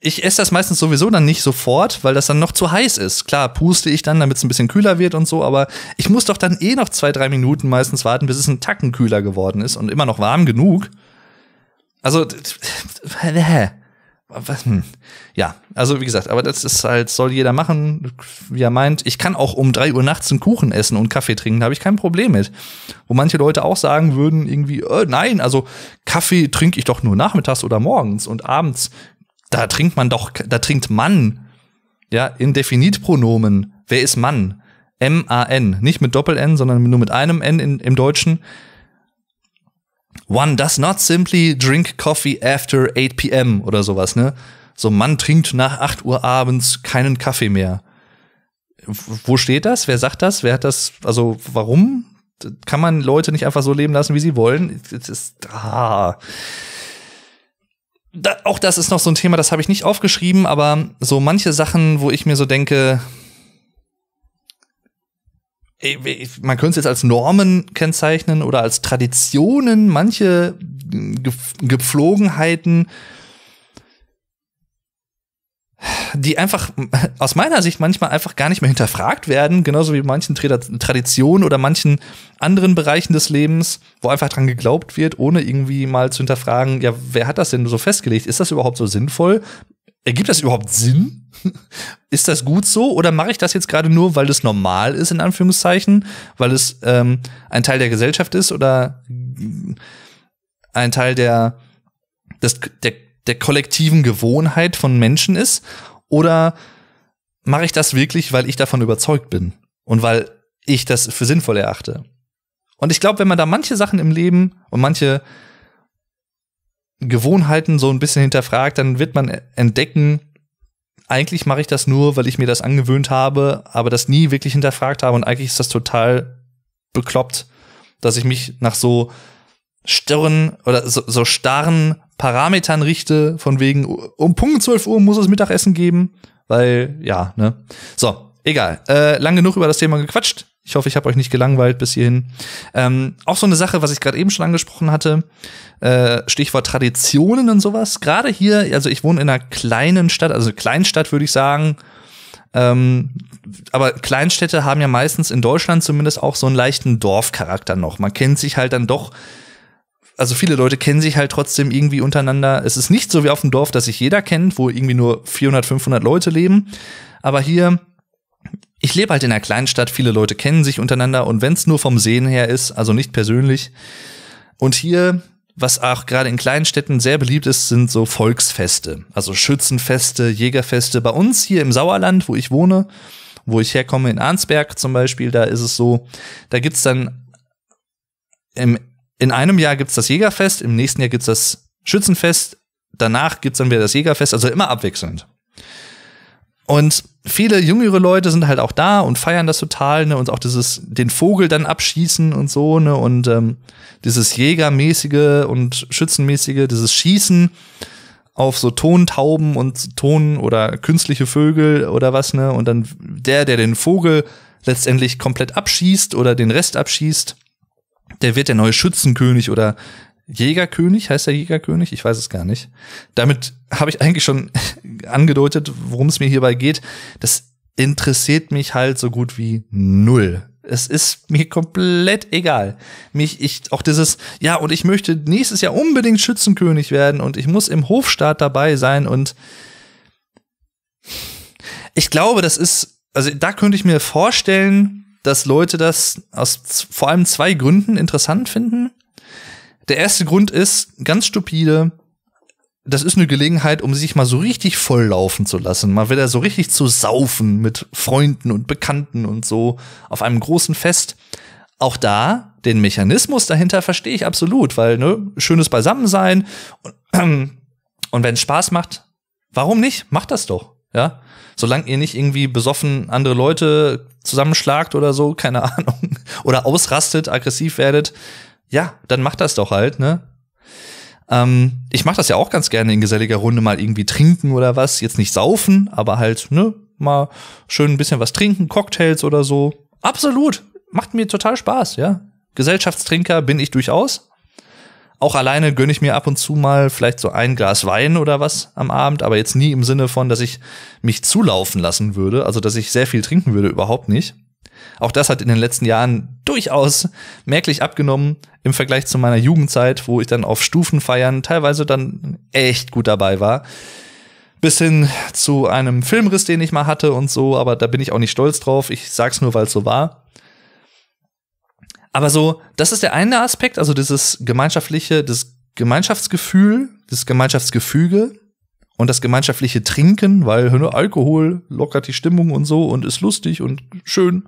ich esse das meistens sowieso dann nicht sofort, weil das dann noch zu heiß ist. Klar, puste ich dann, damit es ein bisschen kühler wird und so, aber ich muss doch dann eh noch zwei, drei Minuten meistens warten, bis es ein Tacken kühler geworden ist und immer noch warm genug. Also, hm. ja, also wie gesagt, aber das ist halt, soll jeder machen, wie er meint. Ich kann auch um 3 Uhr nachts einen Kuchen essen und Kaffee trinken, da habe ich kein Problem mit. Wo manche Leute auch sagen würden, irgendwie, äh, nein, also Kaffee trinke ich doch nur nachmittags oder morgens und abends. Da trinkt man doch, da trinkt Mann, ja, Indefinitpronomen. Wer ist Mann? M-A-N, nicht mit Doppel-N, sondern nur mit einem N in, im Deutschen. One does not simply drink coffee after 8 p.m. oder sowas, ne? So, man trinkt nach 8 Uhr abends keinen Kaffee mehr. Wo steht das? Wer sagt das? Wer hat das? Also, warum? Kann man Leute nicht einfach so leben lassen, wie sie wollen? Das ist, ah. Da, auch das ist noch so ein Thema, das habe ich nicht aufgeschrieben, aber so manche Sachen, wo ich mir so denke, äh, man könnte es jetzt als Normen kennzeichnen oder als Traditionen, manche hm, Gepflogenheiten, die einfach aus meiner Sicht manchmal einfach gar nicht mehr hinterfragt werden, genauso wie manchen Traditionen oder manchen anderen Bereichen des Lebens, wo einfach dran geglaubt wird, ohne irgendwie mal zu hinterfragen, ja, wer hat das denn so festgelegt? Ist das überhaupt so sinnvoll? Ergibt das überhaupt Sinn? ist das gut so? Oder mache ich das jetzt gerade nur, weil das normal ist, in Anführungszeichen? Weil es ähm, ein Teil der Gesellschaft ist oder ein Teil der, des, der, der kollektiven Gewohnheit von Menschen ist? Oder mache ich das wirklich, weil ich davon überzeugt bin? Und weil ich das für sinnvoll erachte? Und ich glaube, wenn man da manche Sachen im Leben und manche Gewohnheiten so ein bisschen hinterfragt, dann wird man e-, entdecken, eigentlich mache ich das nur, weil ich mir das angewöhnt habe, aber das nie wirklich hinterfragt habe. Und eigentlich ist das total bekloppt, dass ich mich nach so starren oder so, so starren Parametern richte, von wegen, um Punkt 12 Uhr muss es Mittagessen geben, weil ja, ne? So, egal. Äh, lang genug über das Thema gequatscht. Ich hoffe, ich habe euch nicht gelangweilt bis hierhin. Ähm, auch so eine Sache, was ich gerade eben schon angesprochen hatte, äh, Stichwort Traditionen und sowas. Gerade hier, also ich wohne in einer kleinen Stadt, also Kleinstadt würde ich sagen. Ähm, aber Kleinstädte haben ja meistens in Deutschland zumindest auch so einen leichten Dorfcharakter noch. Man kennt sich halt dann doch also viele Leute kennen sich halt trotzdem irgendwie untereinander. Es ist nicht so wie auf dem Dorf, dass sich jeder kennt, wo irgendwie nur 400, 500 Leute leben. Aber hier ich lebe halt in einer kleinen Stadt, viele Leute kennen sich untereinander und wenn es nur vom Sehen her ist, also nicht persönlich. Und hier, was auch gerade in kleinen Städten sehr beliebt ist, sind so Volksfeste, also Schützenfeste, Jägerfeste. Bei uns hier im Sauerland, wo ich wohne, wo ich herkomme, in Arnsberg zum Beispiel, da ist es so, da gibt es dann im, in einem Jahr gibt's das Jägerfest, im nächsten Jahr gibt es das Schützenfest, danach gibt es dann wieder das Jägerfest, also immer abwechselnd. Und viele jüngere Leute sind halt auch da und feiern das total, ne? Und auch dieses, den Vogel dann abschießen und so, ne? Und ähm, dieses Jägermäßige und Schützenmäßige, dieses Schießen auf so Tontauben und Ton oder künstliche Vögel oder was, ne? Und dann der, der den Vogel letztendlich komplett abschießt oder den Rest abschießt, der wird der neue Schützenkönig oder Jägerkönig, heißt der Jägerkönig? Ich weiß es gar nicht. Damit habe ich eigentlich schon angedeutet, worum es mir hierbei geht. Das interessiert mich halt so gut wie null. Es ist mir komplett egal. Mich, ich, auch dieses, ja, und ich möchte nächstes Jahr unbedingt Schützenkönig werden und ich muss im Hofstaat dabei sein und ich glaube, das ist, also da könnte ich mir vorstellen, dass Leute das aus vor allem zwei Gründen interessant finden. Der erste Grund ist ganz stupide. Das ist eine Gelegenheit, um sich mal so richtig voll laufen zu lassen. Mal wieder so richtig zu saufen mit Freunden und Bekannten und so auf einem großen Fest. Auch da, den Mechanismus dahinter verstehe ich absolut, weil, ne, schönes Beisammensein. Und, und wenn es Spaß macht, warum nicht? Macht das doch, ja. Solange ihr nicht irgendwie besoffen andere Leute zusammenschlagt oder so, keine Ahnung, oder ausrastet, aggressiv werdet, ja, dann mach das doch halt, ne? Ähm, ich mach das ja auch ganz gerne in geselliger Runde mal irgendwie trinken oder was. Jetzt nicht saufen, aber halt, ne, mal schön ein bisschen was trinken, Cocktails oder so. Absolut. Macht mir total Spaß, ja. Gesellschaftstrinker bin ich durchaus. Auch alleine gönne ich mir ab und zu mal vielleicht so ein Glas Wein oder was am Abend, aber jetzt nie im Sinne von, dass ich mich zulaufen lassen würde, also dass ich sehr viel trinken würde, überhaupt nicht. Auch das hat in den letzten Jahren durchaus merklich abgenommen im Vergleich zu meiner Jugendzeit, wo ich dann auf Stufenfeiern teilweise dann echt gut dabei war. Bis hin zu einem Filmriss, den ich mal hatte und so, aber da bin ich auch nicht stolz drauf. Ich sag's nur, weil es so war. Aber so, das ist der eine Aspekt, also dieses gemeinschaftliche, das Gemeinschaftsgefühl, das Gemeinschaftsgefüge, und das gemeinschaftliche Trinken, weil ne, Alkohol lockert die Stimmung und so und ist lustig und schön.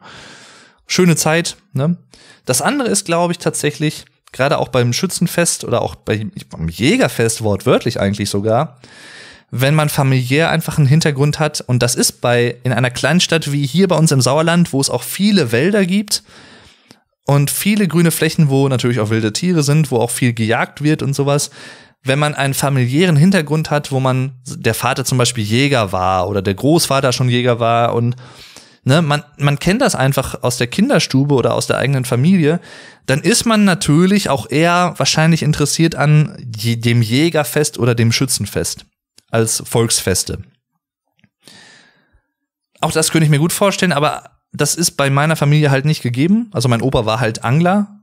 Schöne Zeit. Ne? Das andere ist, glaube ich, tatsächlich, gerade auch beim Schützenfest oder auch beim Jägerfest wortwörtlich eigentlich sogar, wenn man familiär einfach einen Hintergrund hat und das ist bei in einer Kleinstadt wie hier bei uns im Sauerland, wo es auch viele Wälder gibt und viele grüne Flächen, wo natürlich auch wilde Tiere sind, wo auch viel gejagt wird und sowas, wenn man einen familiären Hintergrund hat, wo man der Vater zum Beispiel Jäger war oder der Großvater schon Jäger war und ne, man, man kennt das einfach aus der Kinderstube oder aus der eigenen Familie, dann ist man natürlich auch eher wahrscheinlich interessiert an dem Jägerfest oder dem Schützenfest als Volksfeste. Auch das könnte ich mir gut vorstellen, aber das ist bei meiner Familie halt nicht gegeben. Also mein Opa war halt Angler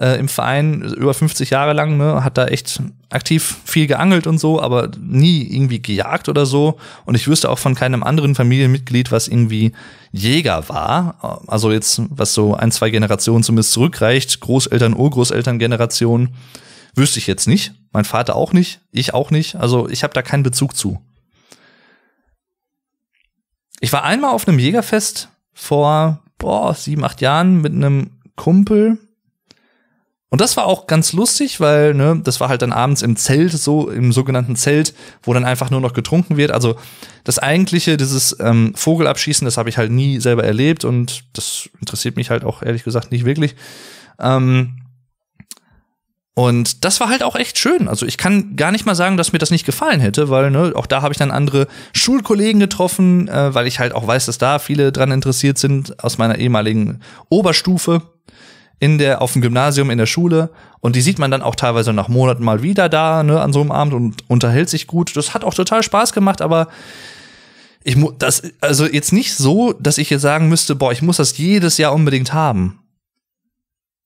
äh, im Verein über 50 Jahre lang, ne, hat da echt aktiv viel geangelt und so, aber nie irgendwie gejagt oder so. Und ich wüsste auch von keinem anderen Familienmitglied, was irgendwie Jäger war. Also jetzt, was so ein, zwei Generationen zumindest zurückreicht, Großeltern, Urgroßeltern, Generation, wüsste ich jetzt nicht. Mein Vater auch nicht, ich auch nicht. Also ich habe da keinen Bezug zu. Ich war einmal auf einem Jägerfest vor boah, sieben, acht Jahren mit einem Kumpel und das war auch ganz lustig, weil ne, das war halt dann abends im Zelt, so im sogenannten Zelt, wo dann einfach nur noch getrunken wird. Also das eigentliche, dieses ähm, Vogelabschießen, das habe ich halt nie selber erlebt und das interessiert mich halt auch ehrlich gesagt nicht wirklich. Ähm, und das war halt auch echt schön. Also ich kann gar nicht mal sagen, dass mir das nicht gefallen hätte, weil ne, auch da habe ich dann andere Schulkollegen getroffen, äh, weil ich halt auch weiß, dass da viele dran interessiert sind aus meiner ehemaligen Oberstufe in der, auf dem Gymnasium, in der Schule. Und die sieht man dann auch teilweise nach Monaten mal wieder da, ne, an so einem Abend und unterhält sich gut. Das hat auch total Spaß gemacht, aber ich muss das, also jetzt nicht so, dass ich jetzt sagen müsste, boah, ich muss das jedes Jahr unbedingt haben.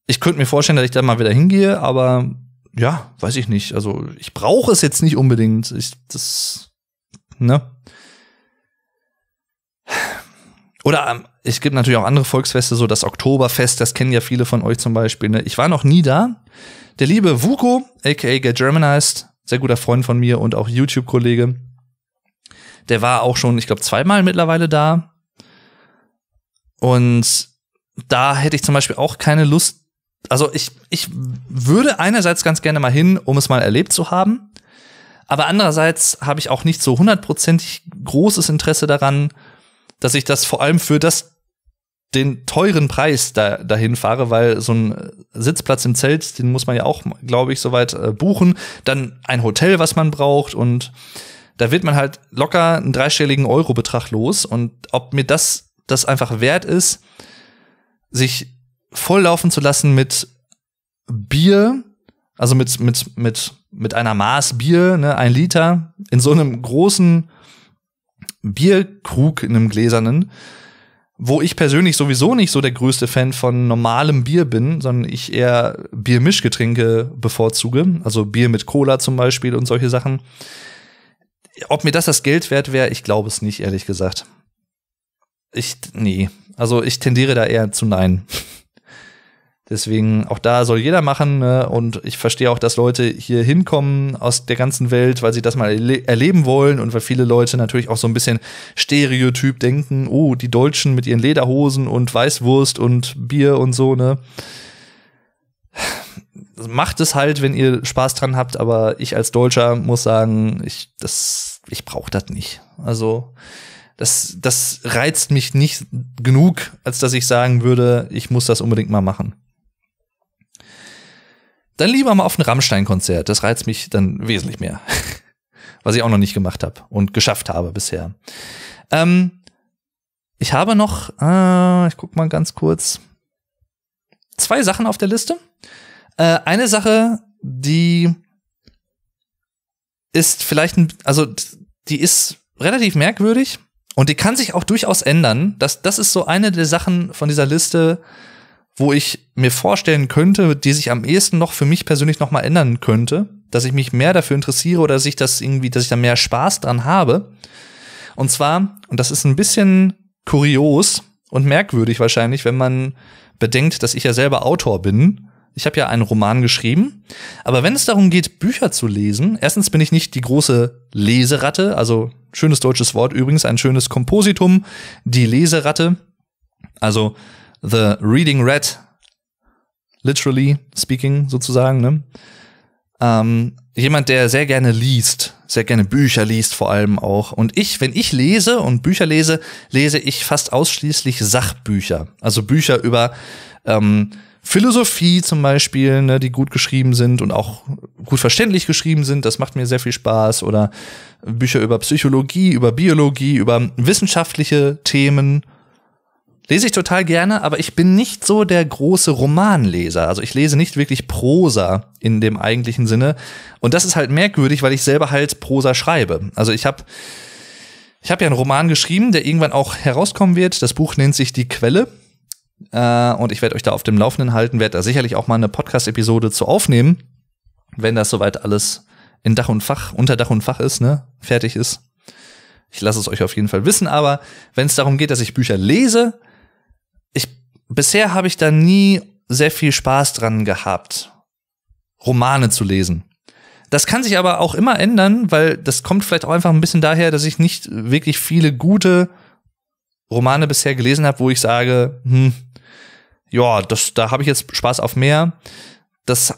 Ich könnte mir vorstellen, dass ich da mal wieder hingehe, aber ja, weiß ich nicht. Also ich brauche es jetzt nicht unbedingt. Ich, das, ne? Oder ähm, es gibt natürlich auch andere Volksfeste, so das Oktoberfest, das kennen ja viele von euch zum Beispiel. Ne? Ich war noch nie da. Der liebe Vuko, aka Get Germanized, sehr guter Freund von mir und auch YouTube-Kollege, der war auch schon, ich glaube, zweimal mittlerweile da. Und da hätte ich zum Beispiel auch keine Lust. Also ich, ich würde einerseits ganz gerne mal hin, um es mal erlebt zu haben. Aber andererseits habe ich auch nicht so hundertprozentig großes Interesse daran, dass ich das vor allem für das den teuren Preis da, dahin fahre, weil so ein äh, Sitzplatz im Zelt, den muss man ja auch, glaube ich, soweit äh, buchen. Dann ein Hotel, was man braucht und da wird man halt locker einen dreistelligen Eurobetrag los. Und ob mir das, das einfach wert ist, sich volllaufen zu lassen mit Bier, also mit, mit, mit, mit einer Maß Bier, ne, ein Liter, in so einem großen Bierkrug, in einem gläsernen, wo ich persönlich sowieso nicht so der größte Fan von normalem Bier bin, sondern ich eher Biermischgetränke bevorzuge, also Bier mit Cola zum Beispiel und solche Sachen. Ob mir das das Geld wert wäre, ich glaube es nicht, ehrlich gesagt. Ich, nee. Also ich tendiere da eher zu nein. Deswegen auch da soll jeder machen ne? und ich verstehe auch, dass Leute hier hinkommen aus der ganzen Welt, weil sie das mal erleben wollen und weil viele Leute natürlich auch so ein bisschen Stereotyp denken, oh, die Deutschen mit ihren Lederhosen und Weißwurst und Bier und so, ne? Macht es halt, wenn ihr Spaß dran habt, aber ich als Deutscher muss sagen, ich das ich brauche das nicht. Also das, das reizt mich nicht genug, als dass ich sagen würde, ich muss das unbedingt mal machen. Dann lieber mal auf ein Rammstein-Konzert. Das reizt mich dann wesentlich mehr. Was ich auch noch nicht gemacht habe und geschafft habe bisher. Ähm, ich habe noch, äh, ich guck mal ganz kurz, zwei Sachen auf der Liste. Äh, eine Sache, die ist vielleicht, ein, also die ist relativ merkwürdig und die kann sich auch durchaus ändern. Das, das ist so eine der Sachen von dieser Liste, wo ich mir vorstellen könnte, die sich am ehesten noch für mich persönlich nochmal ändern könnte, dass ich mich mehr dafür interessiere oder sich das irgendwie, dass ich da mehr Spaß dran habe. Und zwar, und das ist ein bisschen kurios und merkwürdig wahrscheinlich, wenn man bedenkt, dass ich ja selber Autor bin. Ich habe ja einen Roman geschrieben, aber wenn es darum geht, Bücher zu lesen, erstens bin ich nicht die große Leseratte, also schönes deutsches Wort übrigens, ein schönes Kompositum, die Leseratte. Also The Reading Red, literally speaking sozusagen, ne? Ähm, jemand, der sehr gerne liest, sehr gerne Bücher liest vor allem auch. Und ich, wenn ich lese und Bücher lese, lese ich fast ausschließlich Sachbücher. Also Bücher über ähm, Philosophie zum Beispiel, ne, die gut geschrieben sind und auch gut verständlich geschrieben sind. Das macht mir sehr viel Spaß. Oder Bücher über Psychologie, über Biologie, über wissenschaftliche Themen Lese ich total gerne, aber ich bin nicht so der große Romanleser. Also ich lese nicht wirklich Prosa in dem eigentlichen Sinne. Und das ist halt merkwürdig, weil ich selber halt Prosa schreibe. Also ich habe ich hab ja einen Roman geschrieben, der irgendwann auch herauskommen wird. Das Buch nennt sich Die Quelle. Äh, und ich werde euch da auf dem Laufenden halten, werde da sicherlich auch mal eine Podcast-Episode zu aufnehmen, wenn das soweit alles in Dach und Fach, unter Dach und Fach ist, ne? Fertig ist. Ich lasse es euch auf jeden Fall wissen, aber wenn es darum geht, dass ich Bücher lese, ich bisher habe ich da nie sehr viel Spaß dran gehabt, Romane zu lesen. Das kann sich aber auch immer ändern, weil das kommt vielleicht auch einfach ein bisschen daher, dass ich nicht wirklich viele gute Romane bisher gelesen habe, wo ich sage, hm, ja, das, da habe ich jetzt Spaß auf mehr. Das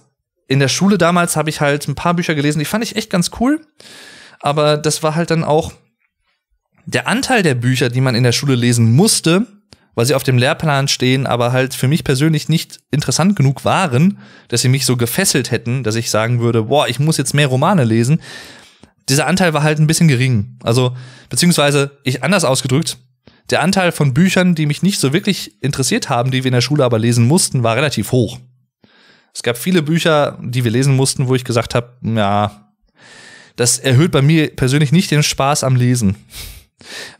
in der Schule damals habe ich halt ein paar Bücher gelesen, die fand ich echt ganz cool. Aber das war halt dann auch der Anteil der Bücher, die man in der Schule lesen musste, weil sie auf dem Lehrplan stehen, aber halt für mich persönlich nicht interessant genug waren, dass sie mich so gefesselt hätten, dass ich sagen würde, boah, ich muss jetzt mehr Romane lesen. Dieser Anteil war halt ein bisschen gering. Also, beziehungsweise, ich anders ausgedrückt, der Anteil von Büchern, die mich nicht so wirklich interessiert haben, die wir in der Schule aber lesen mussten, war relativ hoch. Es gab viele Bücher, die wir lesen mussten, wo ich gesagt habe, ja, das erhöht bei mir persönlich nicht den Spaß am Lesen.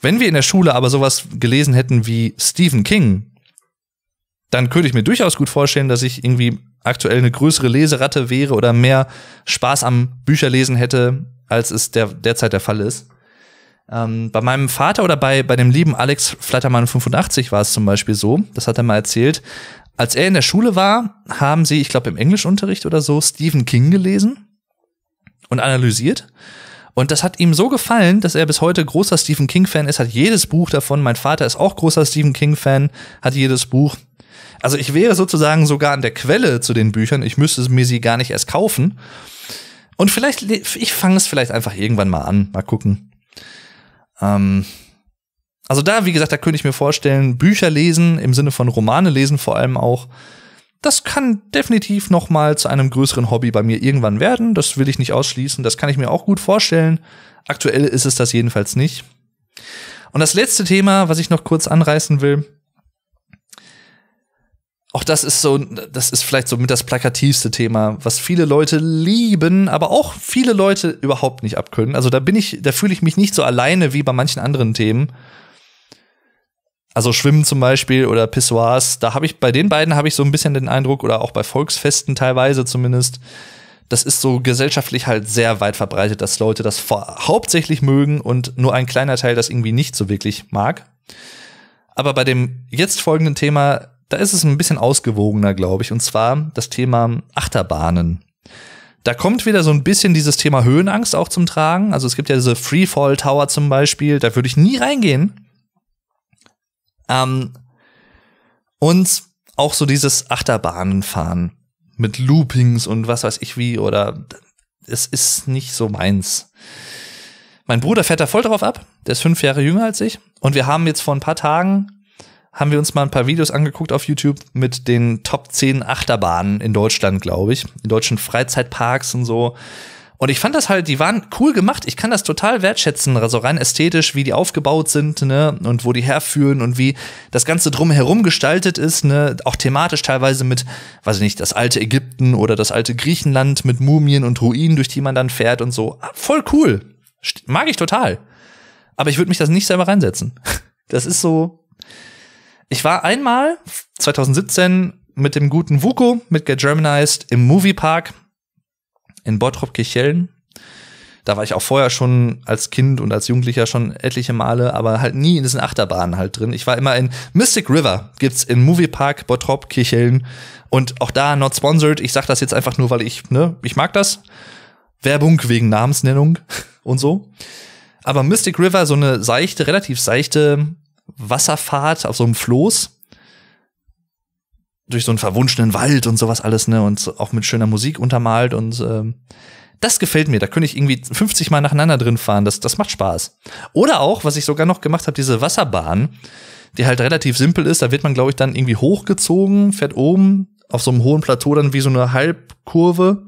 Wenn wir in der Schule aber sowas gelesen hätten wie Stephen King, dann könnte ich mir durchaus gut vorstellen, dass ich irgendwie aktuell eine größere Leseratte wäre oder mehr Spaß am Bücherlesen hätte, als es der, derzeit der Fall ist. Ähm, bei meinem Vater oder bei, bei dem lieben Alex Flattermann 85 war es zum Beispiel so, das hat er mal erzählt, als er in der Schule war, haben sie, ich glaube, im Englischunterricht oder so, Stephen King gelesen und analysiert. Und das hat ihm so gefallen, dass er bis heute großer Stephen King-Fan ist, hat jedes Buch davon. Mein Vater ist auch großer Stephen King-Fan, hat jedes Buch. Also ich wäre sozusagen sogar an der Quelle zu den Büchern. Ich müsste mir sie gar nicht erst kaufen. Und vielleicht, ich fange es vielleicht einfach irgendwann mal an. Mal gucken. Ähm also da, wie gesagt, da könnte ich mir vorstellen, Bücher lesen, im Sinne von Romane lesen vor allem auch, das kann definitiv noch mal zu einem größeren Hobby bei mir irgendwann werden. Das will ich nicht ausschließen. Das kann ich mir auch gut vorstellen. Aktuell ist es das jedenfalls nicht. Und das letzte Thema, was ich noch kurz anreißen will, auch das ist so, das ist vielleicht so mit das plakativste Thema, was viele Leute lieben, aber auch viele Leute überhaupt nicht abkönnen. Also da bin ich, da fühle ich mich nicht so alleine wie bei manchen anderen Themen. Also Schwimmen zum Beispiel oder Pissoirs, da habe ich bei den beiden habe ich so ein bisschen den Eindruck oder auch bei Volksfesten teilweise zumindest, das ist so gesellschaftlich halt sehr weit verbreitet, dass Leute das hauptsächlich mögen und nur ein kleiner Teil das irgendwie nicht so wirklich mag. Aber bei dem jetzt folgenden Thema, da ist es ein bisschen ausgewogener, glaube ich, und zwar das Thema Achterbahnen. Da kommt wieder so ein bisschen dieses Thema Höhenangst auch zum Tragen. Also es gibt ja diese Freefall Tower zum Beispiel, da würde ich nie reingehen. Ähm, und auch so dieses Achterbahnenfahren mit Loopings und was weiß ich wie oder es ist nicht so meins. Mein Bruder fährt da voll drauf ab, der ist fünf Jahre jünger als ich und wir haben jetzt vor ein paar Tagen haben wir uns mal ein paar Videos angeguckt auf YouTube mit den Top 10 Achterbahnen in Deutschland, glaube ich, in deutschen Freizeitparks und so. Und ich fand das halt, die waren cool gemacht. Ich kann das total wertschätzen, also rein ästhetisch, wie die aufgebaut sind, ne, und wo die herführen und wie das Ganze drumherum gestaltet ist, ne, auch thematisch teilweise mit, weiß ich nicht, das alte Ägypten oder das alte Griechenland mit Mumien und Ruinen, durch die man dann fährt und so. Voll cool. Mag ich total. Aber ich würde mich das nicht selber reinsetzen. Das ist so. Ich war einmal 2017 mit dem guten Vuko, mit Get Germanized im Moviepark in Bottrop-Kirchhellen. Da war ich auch vorher schon als Kind und als Jugendlicher schon etliche Male, aber halt nie in diesen Achterbahnen halt drin. Ich war immer in Mystic River, gibt's in Moviepark Bottrop Kirchhellen und auch da not sponsored. Ich sag das jetzt einfach nur, weil ich, ne, ich mag das. Werbung wegen Namensnennung und so. Aber Mystic River so eine seichte, relativ seichte Wasserfahrt auf so einem Floß durch so einen verwunschenen Wald und sowas alles, ne? Und auch mit schöner Musik untermalt und ähm, das gefällt mir. Da könnte ich irgendwie 50 Mal nacheinander drin fahren. Das, das macht Spaß. Oder auch, was ich sogar noch gemacht habe, diese Wasserbahn, die halt relativ simpel ist. Da wird man, glaube ich, dann irgendwie hochgezogen, fährt oben auf so einem hohen Plateau dann wie so eine Halbkurve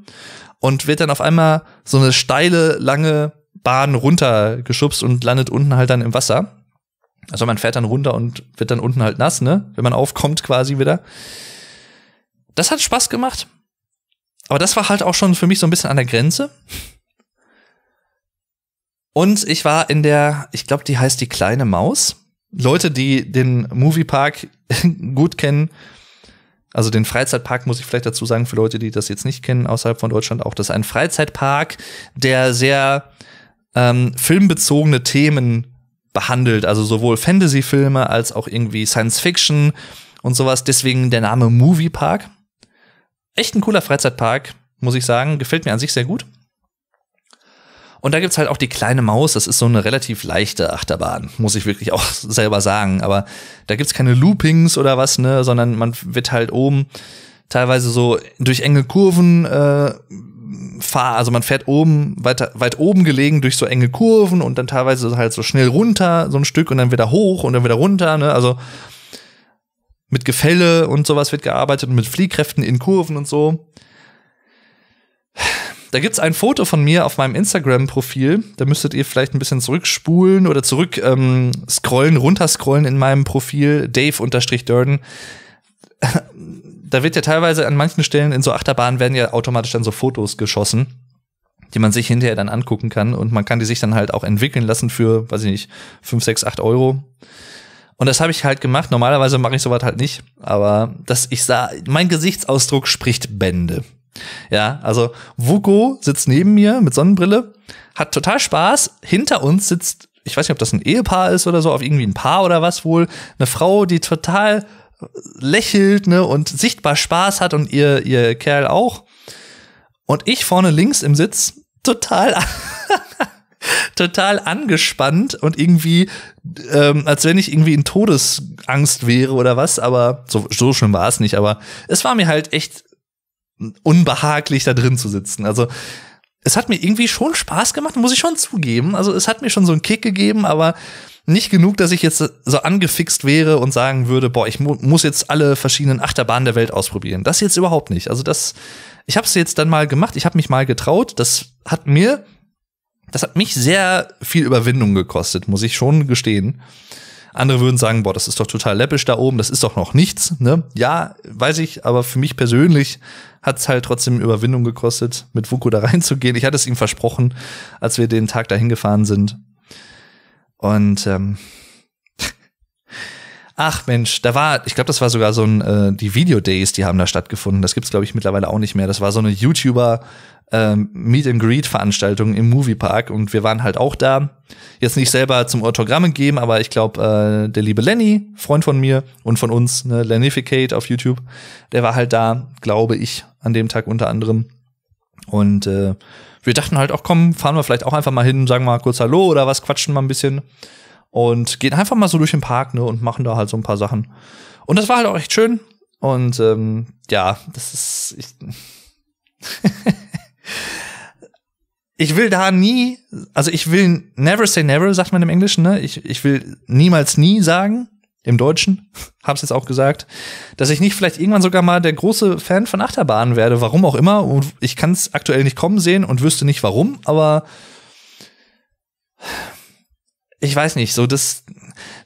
und wird dann auf einmal so eine steile, lange Bahn runtergeschubst und landet unten halt dann im Wasser. Also man fährt dann runter und wird dann unten halt nass, ne? Wenn man aufkommt quasi wieder das hat Spaß gemacht. Aber das war halt auch schon für mich so ein bisschen an der Grenze. Und ich war in der, ich glaube, die heißt die kleine Maus. Leute, die den Moviepark gut kennen, also den Freizeitpark muss ich vielleicht dazu sagen, für Leute, die das jetzt nicht kennen, außerhalb von Deutschland auch, das ist ein Freizeitpark, der sehr ähm, filmbezogene Themen behandelt, also sowohl Fantasy-Filme als auch irgendwie Science-Fiction und sowas. Deswegen der Name Moviepark echt ein cooler Freizeitpark, muss ich sagen. Gefällt mir an sich sehr gut. Und da gibt es halt auch die kleine Maus, das ist so eine relativ leichte Achterbahn, muss ich wirklich auch selber sagen. Aber da gibt es keine Loopings oder was, ne, sondern man wird halt oben teilweise so durch enge Kurven äh, fahr, also man fährt oben, weiter, weit oben gelegen durch so enge Kurven und dann teilweise halt so schnell runter, so ein Stück und dann wieder hoch und dann wieder runter, ne? Also mit Gefälle und sowas wird gearbeitet und mit Fliehkräften in Kurven und so. Da gibt es ein Foto von mir auf meinem Instagram-Profil. Da müsstet ihr vielleicht ein bisschen zurückspulen oder zurück ähm, scrollen, runterscrollen in meinem Profil, Dave-Durden. Da wird ja teilweise an manchen Stellen in so Achterbahnen werden ja automatisch dann so Fotos geschossen, die man sich hinterher dann angucken kann und man kann die sich dann halt auch entwickeln lassen für, weiß ich nicht, 5, 6, 8 Euro. Und das habe ich halt gemacht. Normalerweise mache ich sowas halt nicht, aber dass ich sah, mein Gesichtsausdruck spricht Bände. Ja, also Vugo sitzt neben mir mit Sonnenbrille, hat total Spaß. Hinter uns sitzt, ich weiß nicht, ob das ein Ehepaar ist oder so, auf irgendwie ein Paar oder was wohl, eine Frau, die total lächelt, ne, und sichtbar Spaß hat und ihr, ihr Kerl auch. Und ich vorne links im Sitz total total angespannt und irgendwie, ähm, als wenn ich irgendwie in Todesangst wäre oder was, aber so, so schlimm war es nicht, aber es war mir halt echt unbehaglich, da drin zu sitzen. Also es hat mir irgendwie schon Spaß gemacht, muss ich schon zugeben. Also es hat mir schon so einen Kick gegeben, aber nicht genug, dass ich jetzt so angefixt wäre und sagen würde, boah, ich mu muss jetzt alle verschiedenen Achterbahnen der Welt ausprobieren. Das jetzt überhaupt nicht. Also das, ich habe es jetzt dann mal gemacht, ich habe mich mal getraut. Das hat mir das hat mich sehr viel Überwindung gekostet, muss ich schon gestehen. Andere würden sagen, boah, das ist doch total läppisch da oben, das ist doch noch nichts. Ne? Ja, weiß ich, aber für mich persönlich hat es halt trotzdem Überwindung gekostet, mit Vuko da reinzugehen. Ich hatte es ihm versprochen, als wir den Tag dahin gefahren sind. Und ähm, Ach Mensch, da war, ich glaube, das war sogar so ein, äh, die Video Days, die haben da stattgefunden. Das gibt es, glaube ich mittlerweile auch nicht mehr. Das war so eine YouTuber ähm, Meet and Greet Veranstaltung im Moviepark und wir waren halt auch da. Jetzt nicht selber zum Autogramm geben, aber ich glaube, äh, der liebe Lenny, Freund von mir und von uns, ne, Lennificate auf YouTube, der war halt da, glaube ich, an dem Tag unter anderem. Und äh, wir dachten halt auch, komm, fahren wir vielleicht auch einfach mal hin, sagen mal kurz Hallo oder was, quatschen mal ein bisschen und gehen einfach mal so durch den Park ne, und machen da halt so ein paar Sachen. Und das war halt auch echt schön. Und ähm, ja, das ist. Ich, ich will da nie, also ich will never say never, sagt man im Englischen, ne? Ich, ich will niemals nie sagen, im Deutschen, hab's jetzt auch gesagt, dass ich nicht vielleicht irgendwann sogar mal der große Fan von Achterbahnen werde, warum auch immer. Und ich kann es aktuell nicht kommen sehen und wüsste nicht warum, aber ich weiß nicht, so das,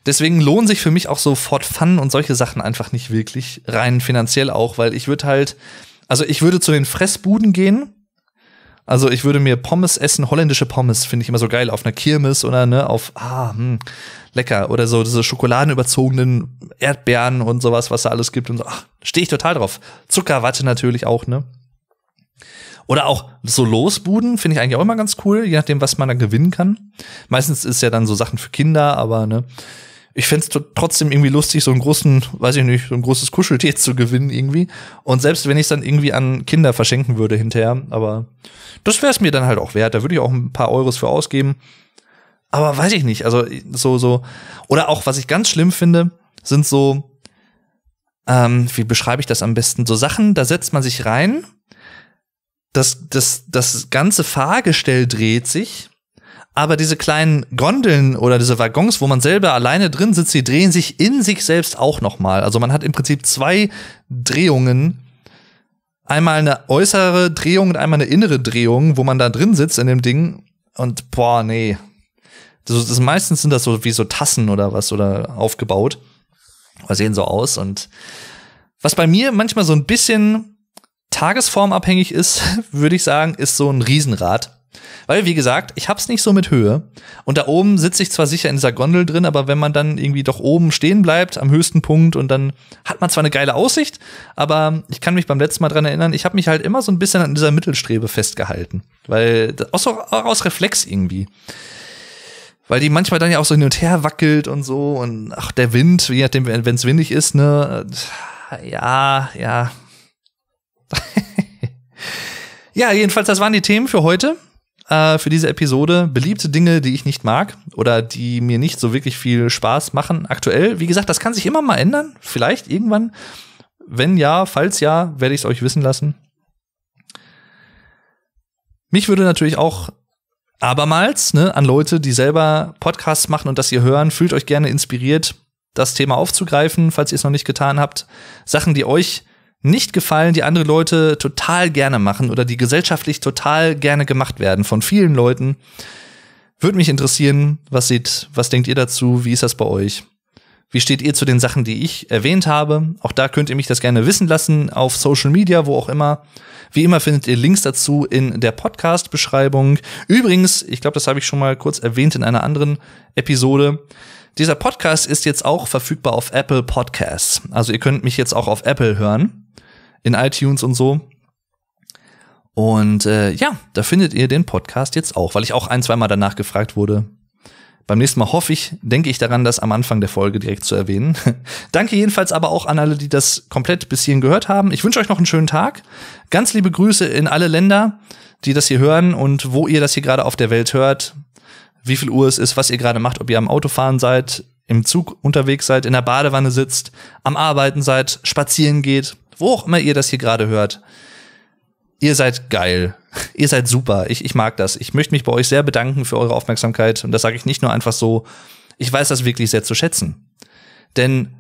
deswegen lohnen sich für mich auch so Ford Fun und solche Sachen einfach nicht wirklich, rein finanziell auch, weil ich würde halt, also ich würde zu den Fressbuden gehen, also ich würde mir Pommes essen, holländische Pommes finde ich immer so geil auf einer Kirmes oder ne auf ah hm, lecker oder so diese schokoladenüberzogenen Erdbeeren und sowas, was da alles gibt und so. Ach, stehe ich total drauf. Zuckerwatte natürlich auch, ne? Oder auch so Losbuden finde ich eigentlich auch immer ganz cool, je nachdem, was man da gewinnen kann. Meistens ist ja dann so Sachen für Kinder, aber ne. Ich fände es trotzdem irgendwie lustig, so einen großen, weiß ich nicht, so ein großes Kuscheltier zu gewinnen irgendwie. Und selbst wenn ich es dann irgendwie an Kinder verschenken würde hinterher, aber das wäre es mir dann halt auch wert. Da würde ich auch ein paar Euros für ausgeben. Aber weiß ich nicht, also so, so. Oder auch, was ich ganz schlimm finde, sind so, ähm, wie beschreibe ich das am besten? So Sachen, da setzt man sich rein das, das, das ganze Fahrgestell dreht sich, aber diese kleinen Gondeln oder diese Waggons, wo man selber alleine drin sitzt, die drehen sich in sich selbst auch nochmal. Also man hat im Prinzip zwei Drehungen. Einmal eine äußere Drehung und einmal eine innere Drehung, wo man da drin sitzt in dem Ding. Und boah, nee. Das, das meistens sind das so wie so Tassen oder was oder aufgebaut. Oder sehen so aus. Und was bei mir manchmal so ein bisschen tagesformabhängig ist, würde ich sagen, ist so ein Riesenrad. Weil, wie gesagt, ich hab's nicht so mit Höhe. Und da oben sitze ich zwar sicher in dieser Gondel drin, aber wenn man dann irgendwie doch oben stehen bleibt, am höchsten Punkt, und dann hat man zwar eine geile Aussicht, aber ich kann mich beim letzten Mal dran erinnern, ich habe mich halt immer so ein bisschen an dieser Mittelstrebe festgehalten. Weil, auch, so, auch aus Reflex irgendwie. Weil die manchmal dann ja auch so hin und her wackelt und so und ach, der Wind, je nachdem, wenn's windig ist, ne, äh, ja, ja, ja, jedenfalls, das waren die Themen für heute, äh, für diese Episode. Beliebte Dinge, die ich nicht mag oder die mir nicht so wirklich viel Spaß machen aktuell. Wie gesagt, das kann sich immer mal ändern. Vielleicht irgendwann. Wenn ja, falls ja, werde ich es euch wissen lassen. Mich würde natürlich auch abermals ne, an Leute, die selber Podcasts machen und das ihr hören, fühlt euch gerne inspiriert, das Thema aufzugreifen, falls ihr es noch nicht getan habt. Sachen, die euch nicht gefallen, die andere Leute total gerne machen oder die gesellschaftlich total gerne gemacht werden von vielen Leuten. Würde mich interessieren, was seht, was denkt ihr dazu? Wie ist das bei euch? Wie steht ihr zu den Sachen, die ich erwähnt habe? Auch da könnt ihr mich das gerne wissen lassen auf Social Media, wo auch immer. Wie immer findet ihr Links dazu in der Podcast-Beschreibung. Übrigens, ich glaube, das habe ich schon mal kurz erwähnt in einer anderen Episode. Dieser Podcast ist jetzt auch verfügbar auf Apple Podcasts. Also ihr könnt mich jetzt auch auf Apple hören in iTunes und so. Und äh, ja, da findet ihr den Podcast jetzt auch, weil ich auch ein, zweimal danach gefragt wurde. Beim nächsten Mal hoffe ich, denke ich daran, das am Anfang der Folge direkt zu erwähnen. Danke jedenfalls aber auch an alle, die das komplett bis hierhin gehört haben. Ich wünsche euch noch einen schönen Tag. Ganz liebe Grüße in alle Länder, die das hier hören und wo ihr das hier gerade auf der Welt hört, wie viel Uhr es ist, was ihr gerade macht, ob ihr am Autofahren seid, im Zug unterwegs seid, in der Badewanne sitzt, am Arbeiten seid, spazieren geht wo auch immer ihr das hier gerade hört, ihr seid geil. Ihr seid super. Ich, ich mag das. Ich möchte mich bei euch sehr bedanken für eure Aufmerksamkeit. Und das sage ich nicht nur einfach so. Ich weiß das wirklich sehr zu schätzen. Denn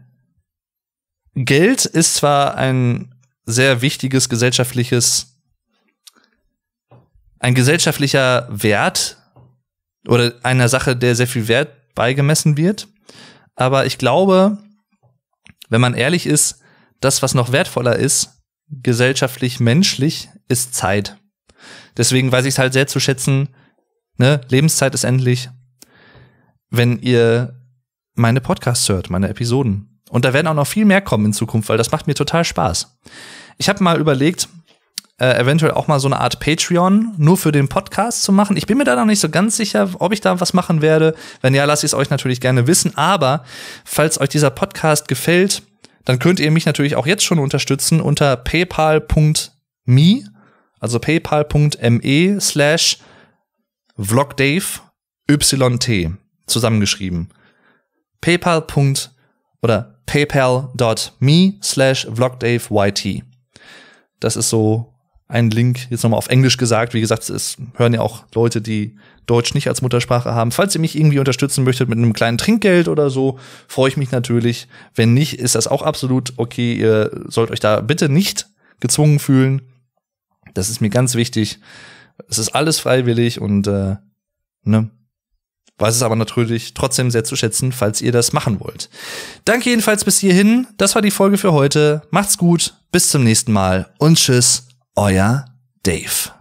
Geld ist zwar ein sehr wichtiges gesellschaftliches, ein gesellschaftlicher Wert oder einer Sache, der sehr viel Wert beigemessen wird. Aber ich glaube, wenn man ehrlich ist, das, was noch wertvoller ist, gesellschaftlich, menschlich, ist Zeit. Deswegen weiß ich es halt sehr zu schätzen, ne, Lebenszeit ist endlich, wenn ihr meine Podcasts hört, meine Episoden. Und da werden auch noch viel mehr kommen in Zukunft, weil das macht mir total Spaß. Ich habe mal überlegt, äh, eventuell auch mal so eine Art Patreon nur für den Podcast zu machen. Ich bin mir da noch nicht so ganz sicher, ob ich da was machen werde. Wenn ja, lasst es euch natürlich gerne wissen. Aber falls euch dieser Podcast gefällt, dann könnt ihr mich natürlich auch jetzt schon unterstützen unter paypal.me, also paypal.me slash vlogdaveyt zusammengeschrieben. paypal. oder paypal.me slash vlogdaveyt. Das ist so ein Link, jetzt nochmal auf Englisch gesagt. Wie gesagt, es hören ja auch Leute, die Deutsch nicht als Muttersprache haben. Falls ihr mich irgendwie unterstützen möchtet mit einem kleinen Trinkgeld oder so, freue ich mich natürlich. Wenn nicht, ist das auch absolut okay. Ihr sollt euch da bitte nicht gezwungen fühlen. Das ist mir ganz wichtig. Es ist alles freiwillig und äh, ne, weiß es aber natürlich trotzdem sehr zu schätzen, falls ihr das machen wollt. Danke jedenfalls bis hierhin. Das war die Folge für heute. Macht's gut, bis zum nächsten Mal und tschüss, euer Dave.